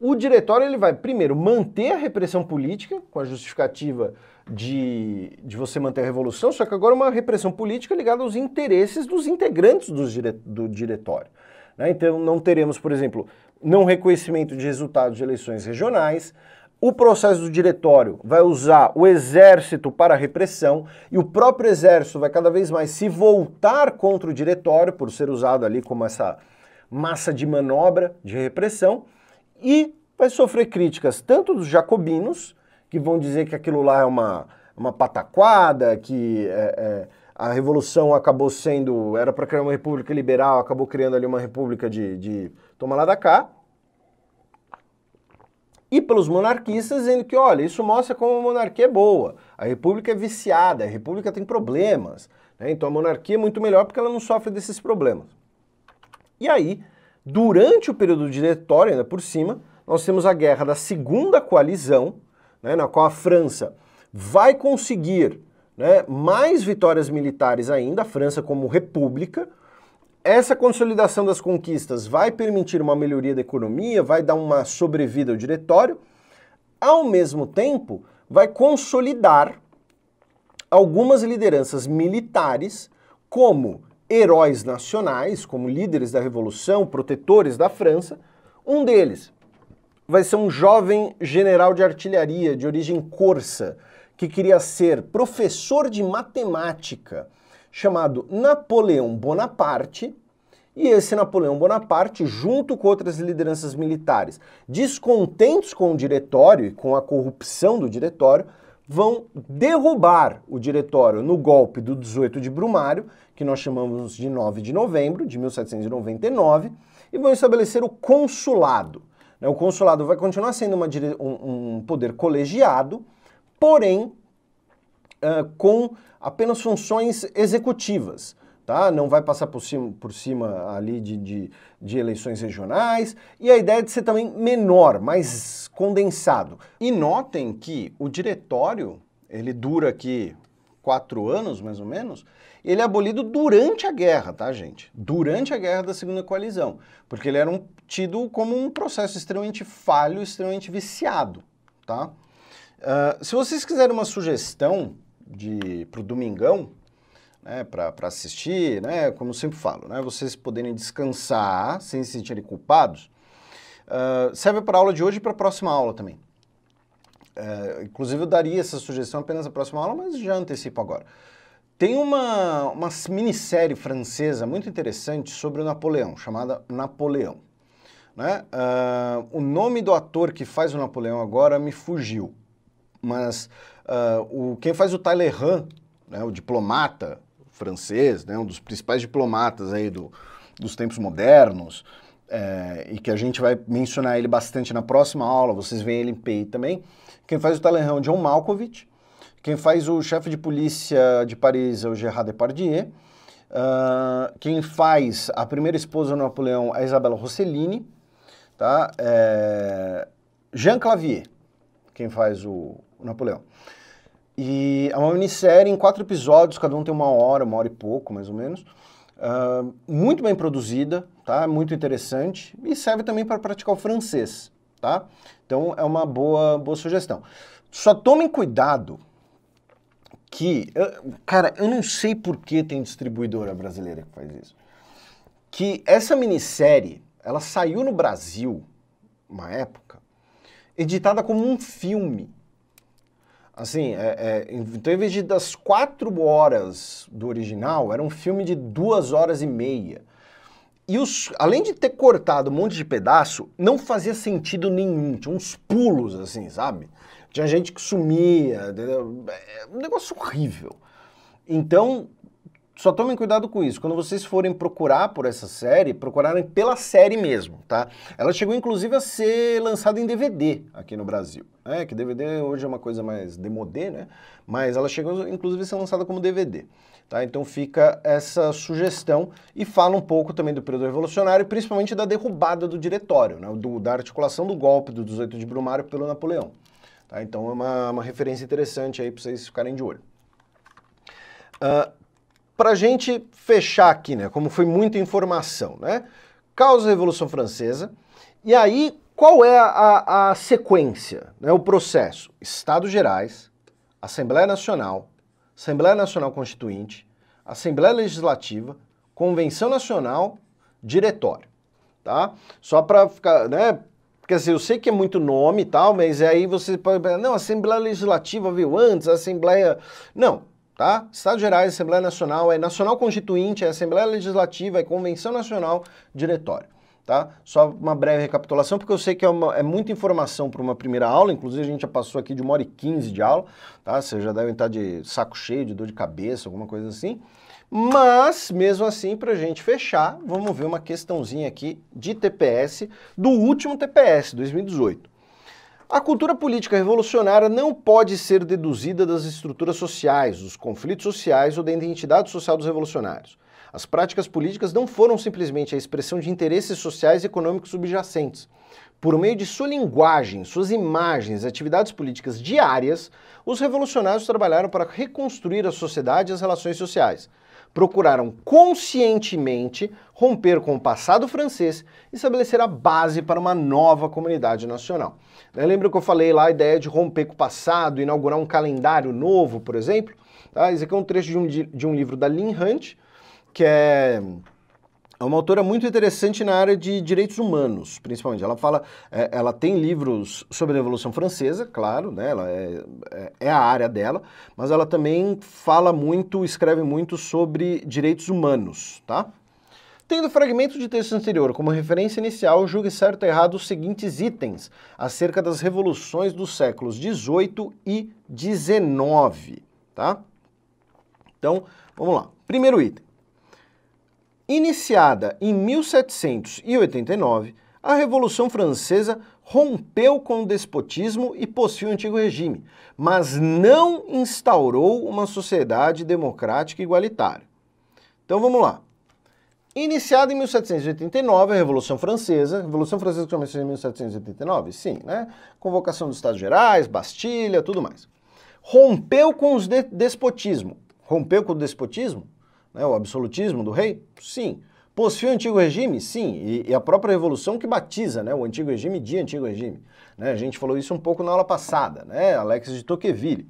o diretório ele vai primeiro manter a repressão política com a justificativa de, de você manter a revolução, só que agora uma repressão política ligada aos interesses dos integrantes do, dire, do diretório. Né? Então não teremos, por exemplo, não reconhecimento de resultados de eleições regionais, o processo do diretório vai usar o exército para a repressão e o próprio exército vai cada vez mais se voltar contra o diretório por ser usado ali como essa massa de manobra de repressão e vai sofrer críticas tanto dos jacobinos que vão dizer que aquilo lá é uma, uma pataquada, que é, é, a revolução acabou sendo era para criar uma república liberal, acabou criando ali uma república de, de toma lá da cá e pelos monarquistas, dizendo que, olha, isso mostra como a monarquia é boa, a república é viciada, a república tem problemas, né? então a monarquia é muito melhor porque ela não sofre desses problemas. E aí, durante o período diretório, ainda por cima, nós temos a guerra da segunda coalizão, né, na qual a França vai conseguir né, mais vitórias militares ainda, a França como república, essa consolidação das conquistas vai permitir uma melhoria da economia, vai dar uma sobrevida ao diretório, ao mesmo tempo, vai consolidar algumas lideranças militares como heróis nacionais, como líderes da revolução, protetores da França. Um deles vai ser um jovem general de artilharia de origem corsa que queria ser professor de matemática chamado Napoleão Bonaparte, e esse Napoleão Bonaparte, junto com outras lideranças militares, descontentes com o diretório e com a corrupção do diretório, vão derrubar o diretório no golpe do 18 de Brumário, que nós chamamos de 9 de novembro de 1799, e vão estabelecer o consulado. Né, o consulado vai continuar sendo uma, um, poder colegiado, porém com apenas funções executivas. Tá? Não vai passar por cima, por cima ali de, de, de eleições regionais. E a ideia é de ser também menor, mais condensado. E notem que o diretório, ele dura aqui quatro anos, mais ou menos, ele é abolido durante a guerra, tá, gente? Durante a guerra da Segunda Coalizão, porque ele era um, tido como um processo extremamente falho, extremamente viciado, tá? Uh, se vocês quiserem uma sugestão de pro domingão, né, para assistir, né, como eu sempre falo, né, vocês poderem descansar sem se sentirem culpados, uh, serve para aula de hoje e para a próxima aula também. Uh, inclusive eu daria essa sugestão apenas na próxima aula, mas já antecipo agora. Tem uma, uma minissérie francesa muito interessante sobre o Napoleão, chamada Napoleão. Né? Uh, o nome do ator que faz o Napoleão agora me fugiu. Mas uh, o, quem faz o Talleyrand, né, o diplomata francês, né, um dos principais diplomatas aí do, dos tempos modernos, é, e que a gente vai mencionar ele bastante na próxima aula, vocês veem ele em PI também. Quem faz o Talleyrand, é o John Malkovich. Quem faz o chefe de polícia de Paris é o Gerard Depardieu. Uh, quem faz a primeira esposa do Napoleão é Isabella Rossellini, tá? É... Jean Clavier, quem faz o, o Napoleão. E é uma minissérie em quatro episódios, cada um tem uma hora, uma hora e pouco, mais ou menos. Uh, muito bem produzida, tá? Muito interessante e serve também para praticar o francês, tá? Então é uma boa, boa sugestão. Só tomem cuidado que, eu, cara, eu não sei por que tem distribuidora brasileira que faz isso. Que essa minissérie, ela saiu no Brasil uma época editada como um filme. Assim, é, é, então, em vez de das quatro horas do original, era um filme de duas horas e meia. E os, além de ter cortado um monte de pedaço, não fazia sentido nenhum. Tinha uns pulos, assim, sabe? Tinha gente que sumia. É, um negócio horrível. Então, só tomem cuidado com isso. Quando vocês forem procurar por essa série, procurarem pela série mesmo, tá? Ela chegou inclusive a ser lançada em DVD aqui no Brasil. É, que DVD hoje é uma coisa mais demodê, né? Mas ela chegou inclusive a ser lançada como DVD. Tá? Então fica essa sugestão e fala um pouco também do período revolucionário, principalmente da derrubada do diretório, né? do, da articulação do golpe do 18 de Brumário pelo Napoleão. Tá? Então é uma, uma referência interessante aí para vocês ficarem de olho. Uh, para a gente fechar aqui, né, como foi muita informação, né? Causa a Revolução Francesa, e aí qual é a, a sequência, né, o processo? Estados Gerais, Assembleia Nacional, Assembleia Nacional Constituinte, Assembleia Legislativa, Convenção Nacional, Diretório, tá? Só para ficar, né, Quer dizer, eu sei que é muito nome e tal, mas aí você pode. Não, Assembleia Legislativa veio antes, Assembleia. Não tá? Estados Gerais, Assembleia Nacional, é Nacional Constituinte, é Assembleia Legislativa, é Convenção Nacional, Diretório. Tá? Só uma breve recapitulação, porque eu sei que é, uma, é muita informação para uma primeira aula, inclusive a gente já passou aqui de uma hora e quinze de aula, tá? Vocês já devem estar de saco cheio, de dor de cabeça, alguma coisa assim. Mas, mesmo assim, para a gente fechar, vamos ver uma questãozinha aqui de TPS, do último TPS, 2018. A cultura política revolucionária não pode ser deduzida das estruturas sociais, dos conflitos sociais ou da identidade social dos revolucionários. As práticas políticas não foram simplesmente a expressão de interesses sociais e econômicos subjacentes. Por meio de sua linguagem, suas imagens e atividades políticas diárias, os revolucionários trabalharam para reconstruir a sociedade e as relações sociais procuraram conscientemente romper com o passado francês e estabelecer a base para uma nova comunidade nacional. Né, lembra que eu falei lá a ideia de romper com o passado, inaugurar um calendário novo, por exemplo? Tá? Esse aqui é um trecho de um, de um livro da Lynn Hunt, que é é uma autora muito interessante na área de direitos humanos, principalmente. Ela fala, é, ela tem livros sobre a Revolução Francesa, claro, né? Ela é, é, é a área dela, mas ela também fala muito, escreve muito sobre direitos humanos, tá? Tendo fragmento de texto anterior como referência inicial, julgue certo e errado os seguintes itens acerca das revoluções dos séculos 18 e 19, tá? Então, vamos lá. Primeiro item. Iniciada em 1789, a Revolução Francesa rompeu com o despotismo e possui o antigo regime, mas não instaurou uma sociedade democrática e igualitária. Então vamos lá. Iniciada em 1789, a Revolução Francesa. Revolução Francesa começou em 1789? Sim, né? Convocação dos Estados Gerais, Bastilha, tudo mais. Rompeu com o de despotismo. Rompeu com o despotismo? Né? O absolutismo do rei? Sim. Possui o antigo regime? Sim. E, e, a própria revolução que batiza né? o antigo regime de antigo regime. Né? A gente falou isso um pouco na aula passada, né? Alex de Tocqueville.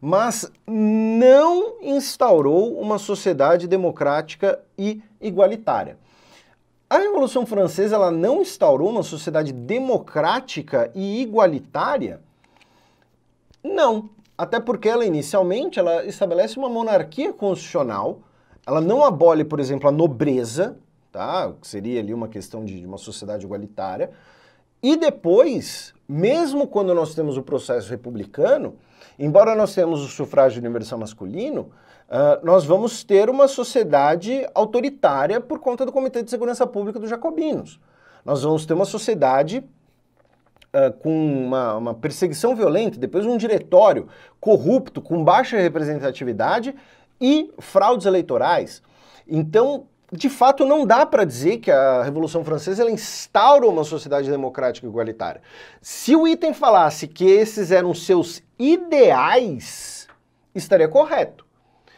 Mas não instaurou uma sociedade democrática e igualitária. A Revolução Francesa ela não instaurou uma sociedade democrática e igualitária? Não, até porque ela inicialmente ela estabelece uma monarquia constitucional ela não abole, por exemplo, a nobreza, tá? que seria ali uma questão de, de uma sociedade igualitária, e depois, mesmo quando nós temos o processo republicano, embora nós tenhamos o sufrágio universal masculino, uh, nós vamos ter uma sociedade autoritária por conta do Comitê de Segurança Pública dos Jacobinos. Nós vamos ter uma sociedade Uh, com uma, uma, perseguição violenta, depois um diretório corrupto, com baixa representatividade, e fraudes eleitorais. Então, de fato, não dá para dizer que a Revolução Francesa ela instaura uma sociedade democrática e igualitária. Se o item falasse que esses eram seus ideais, estaria correto.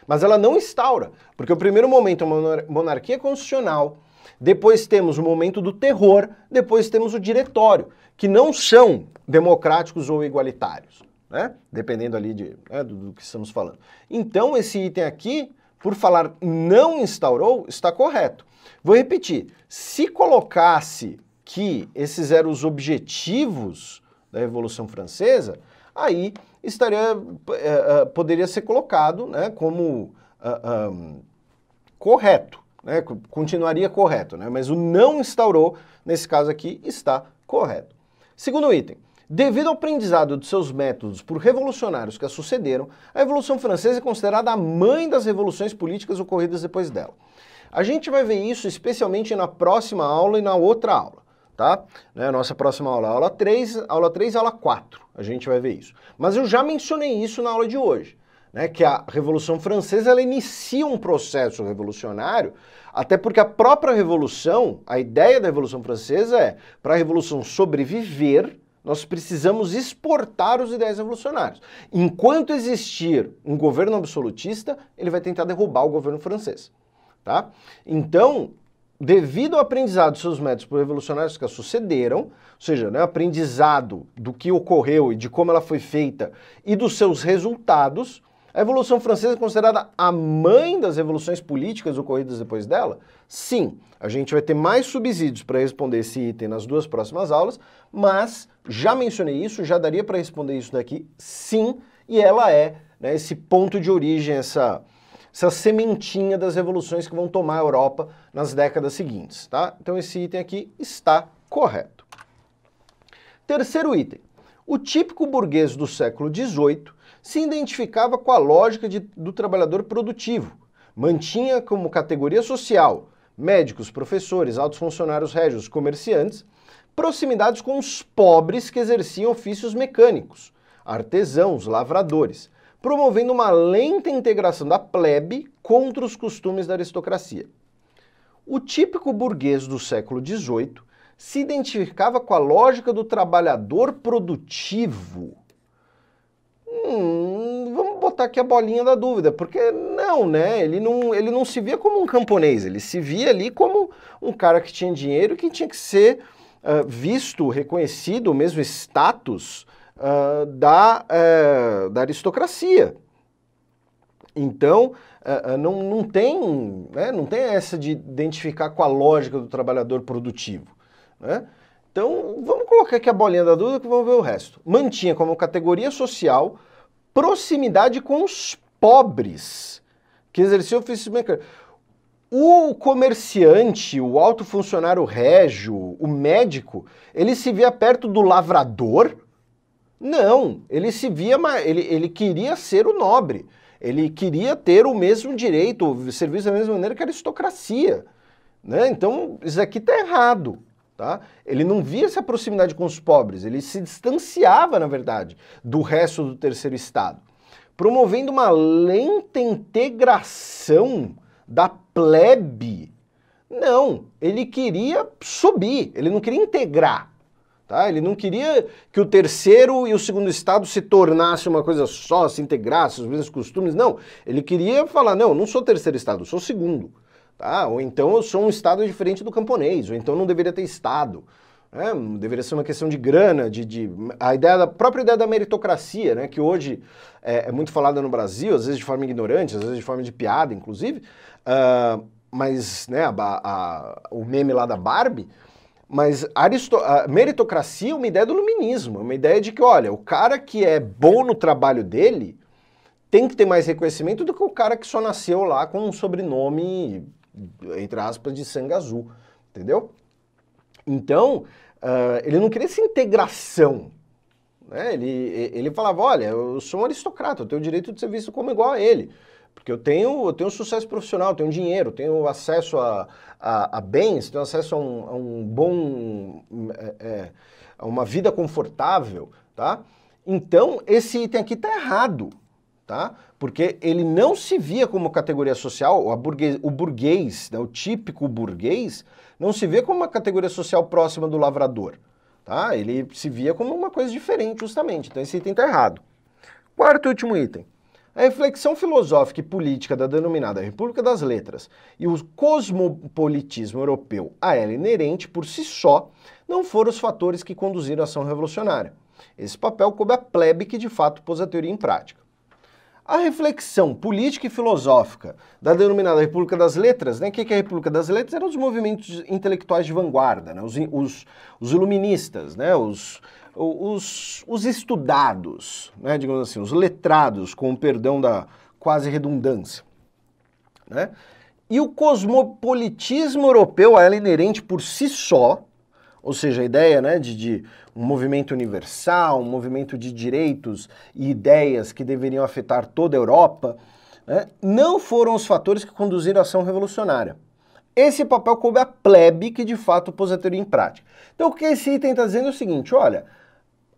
Mas ela não instaura, porque o primeiro momento é uma monarquia constitucional, depois temos o momento do terror, depois temos o diretório, que não são democráticos ou igualitários né? Dependendo ali de, né, do, do que estamos falando. Então, esse item aqui, por falar não instaurou, está correto. Vou repetir, se colocasse que esses eram os objetivos da Revolução Francesa, aí estaria, eh, eh, poderia ser colocado né, como uh, ah, um, ah, correto, né, continuaria correto, né, mas o não instaurou, nesse caso aqui, está correto. Segundo item, Devido ao aprendizado de seus métodos por revolucionários que a sucederam, a Revolução Francesa é considerada a mãe das revoluções políticas ocorridas depois dela. A gente vai ver isso especialmente na próxima aula e na outra aula, tá? Né? Nossa próxima aula, aula 3, aula 3 aula 4, a gente vai ver isso. Mas eu já mencionei isso na aula de hoje. Né, que a Revolução Francesa ela inicia um processo revolucionário, até porque a própria Revolução, a ideia da Revolução Francesa é para a Revolução sobreviver, nós precisamos exportar os ideais revolucionários. Enquanto existir um governo absolutista, ele vai tentar derrubar o governo francês. Tá? Então, devido ao aprendizado dos seus métodos revolucionários que a sucederam, ou seja, né, aprendizado do que ocorreu e de como ela foi feita e dos seus resultados, a Revolução Francesa é considerada a mãe das revoluções políticas ocorridas depois dela? Sim, a gente vai ter mais subsídios para responder esse item nas duas próximas aulas, mas já mencionei isso, já daria para responder isso daqui, sim, e ela é né, esse ponto de origem, essa, essa sementinha das revoluções que vão tomar a Europa nas décadas seguintes, tá? Então esse item aqui está correto. Terceiro item, o típico burguês do século XVIII se identificava com a lógica de, do trabalhador produtivo, mantinha como categoria social médicos, professores, altos funcionários régios, comerciantes, proximidades com os pobres que exerciam ofícios mecânicos, artesãos, lavradores, promovendo uma lenta integração da plebe contra os costumes da aristocracia. O típico burguês do século XVIII se identificava com a lógica do trabalhador produtivo, Hum, vamos botar aqui a bolinha da dúvida, porque não, né? Ele não, ele não se via como um camponês, ele se via ali como um cara que tinha dinheiro que tinha que ser uh, visto, reconhecido, o mesmo status uh, da, uh, da aristocracia. Então, ah, não, não, tem, né, não tem essa de identificar com a lógica do trabalhador produtivo. Né? Então, vamos colocar aqui a bolinha da dúvida que vamos ver o resto. Mantinha como categoria social proximidade com os pobres que exerciam o ofício mecânico. O comerciante, o alto funcionário régio, o médico, ele se via perto do lavrador? Não, ele se via, ele, ele queria ser o nobre, ele queria ter o mesmo direito, serviço da mesma maneira que a aristocracia. Né? Então, isso aqui está errado. Tá? Ele não via essa proximidade com os pobres, ele se distanciava, na verdade, do resto do terceiro Estado, promovendo uma lenta integração da plebe. Não, ele queria subir, ele não queria integrar. Tá? Ele não queria que o terceiro e o segundo estado se tornasse uma coisa só, se integrasse, os mesmos costumes. Não, ele queria falar: não, eu não sou terceiro estado, sou segundo. Tá? Ou então eu sou um Estado diferente do camponês, ou então não deveria ter Estado. É, deveria ser uma questão de grana, de, de, a ideia da a própria ideia da meritocracia, né? que hoje é, é, muito falada no Brasil, às vezes de forma ignorante, às vezes de forma de piada, inclusive. Uh, mas né, a, a, o meme lá da Barbie, mas a meritocracia é uma ideia do luminismo, é uma ideia de que, olha, o cara que é bom no trabalho dele tem que ter mais reconhecimento do que o cara que só nasceu lá com um sobrenome entre aspas, de sangue azul, entendeu? Então, uh, ele não queria essa integração. Né? Ele, ele falava, olha, eu sou um aristocrata, eu tenho o direito de ser visto como igual a ele. Porque eu tenho, eu tenho sucesso profissional, tenho dinheiro, tenho acesso a, a, a bens, tenho acesso a um, a um bom... É, é a uma vida confortável, tá? Então, esse item aqui tá errado tá? Porque ele não se via como categoria social, burguês, o burguês, né, o típico burguês, não se via como uma categoria social próxima do lavrador, tá? Ele se via como uma coisa diferente, justamente. Então esse item está errado. Quarto e último item. A reflexão filosófica e política da denominada República das Letras e o cosmopolitismo europeu a ela inerente por si só não foram os fatores que conduziram a ação revolucionária. Esse papel coube à plebe que de fato pôs a teoria em prática. A reflexão política e filosófica da denominada República das Letras, né? O que é a República das Letras? Eram os movimentos intelectuais de vanguarda, né? os, os, os iluministas, né? Os, os, os estudados, né? digamos assim, os letrados, com o perdão da quase redundância. Né? E o cosmopolitismo europeu a ela inerente por si só, ou seja, a ideia né, de, de, um movimento universal, um movimento de direitos e ideias que deveriam afetar toda a Europa, né, não foram os fatores que conduziram à ação revolucionária. Esse papel coube à plebe que de fato pôs a teoria em prática. Então o que esse item está dizendo é o seguinte: olha,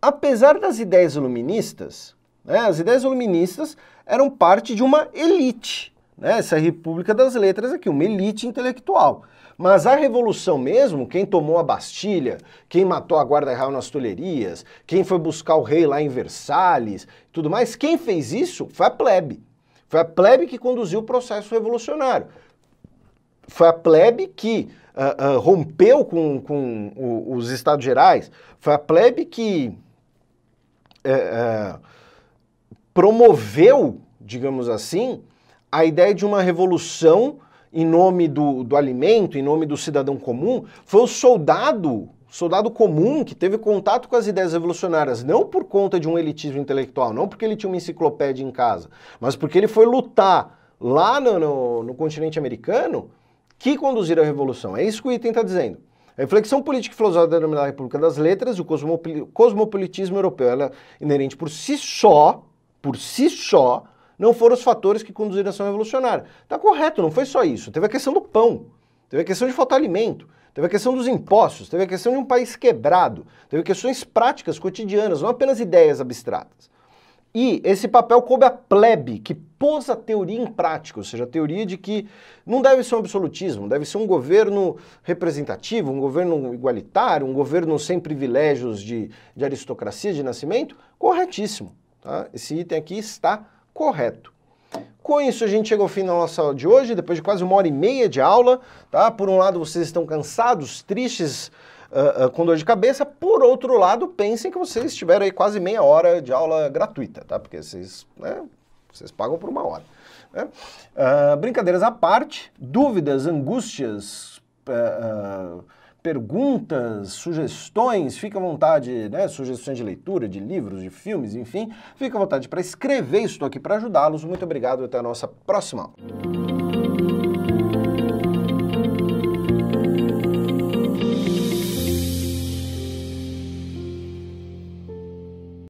apesar das ideias iluministas, né, as ideias iluministas eram parte de uma elite, né, essa República das Letras aqui, uma elite intelectual. Mas a revolução mesmo, quem tomou a Bastilha, quem matou a Guarda Real nas Tulherias, quem foi buscar o rei lá em Versalhes, tudo mais, quem fez isso foi a plebe. Foi a plebe que conduziu o processo revolucionário. Foi a plebe que uh, uh, rompeu com, com o, os Estados Gerais. Foi a plebe que uh, promoveu, digamos assim, a ideia de uma revolução em nome do, do alimento, em nome do cidadão comum, foi o soldado, soldado comum que teve contato com as ideias revolucionárias, não por conta de um elitismo intelectual, não porque ele tinha uma enciclopédia em casa, mas porque ele foi lutar lá no, no, no continente americano que conduziram a revolução. É isso que o item está dizendo. A reflexão política e filosófica denominada República das Letras e o cosmopolitismo europeu, ela é inerente por si só, por si só, não foram os fatores que conduziram a ação revolucionária. Está correto, não foi só isso. Teve a questão do pão, teve a questão de faltar alimento, teve a questão dos impostos, teve a questão de um país quebrado, teve questões práticas, cotidianas, não apenas ideias abstratas. E esse papel coube à plebe, que pôs a teoria em prática, ou seja, a teoria de que não deve ser um absolutismo, deve ser um governo representativo, um governo igualitário, um governo sem privilégios de, de aristocracia, de nascimento. Corretíssimo. Tá? Esse item aqui está correto. Com isso, a gente chega ao fim da nossa aula de hoje, depois de quase uma hora e meia de aula. Tá? Por um lado, vocês estão cansados, tristes, uh, uh, com dor de cabeça. Por outro lado, pensem que vocês tiveram aí quase meia hora de aula gratuita, tá? porque vocês, né, vocês pagam por uma hora. Né? Uh, brincadeiras à parte, dúvidas, angústias... Uh, perguntas, sugestões, fica à vontade, né, sugestões de leitura, de livros, de filmes, enfim, fica à vontade para escrever, estou aqui para ajudá-los. Muito obrigado, até a nossa próxima.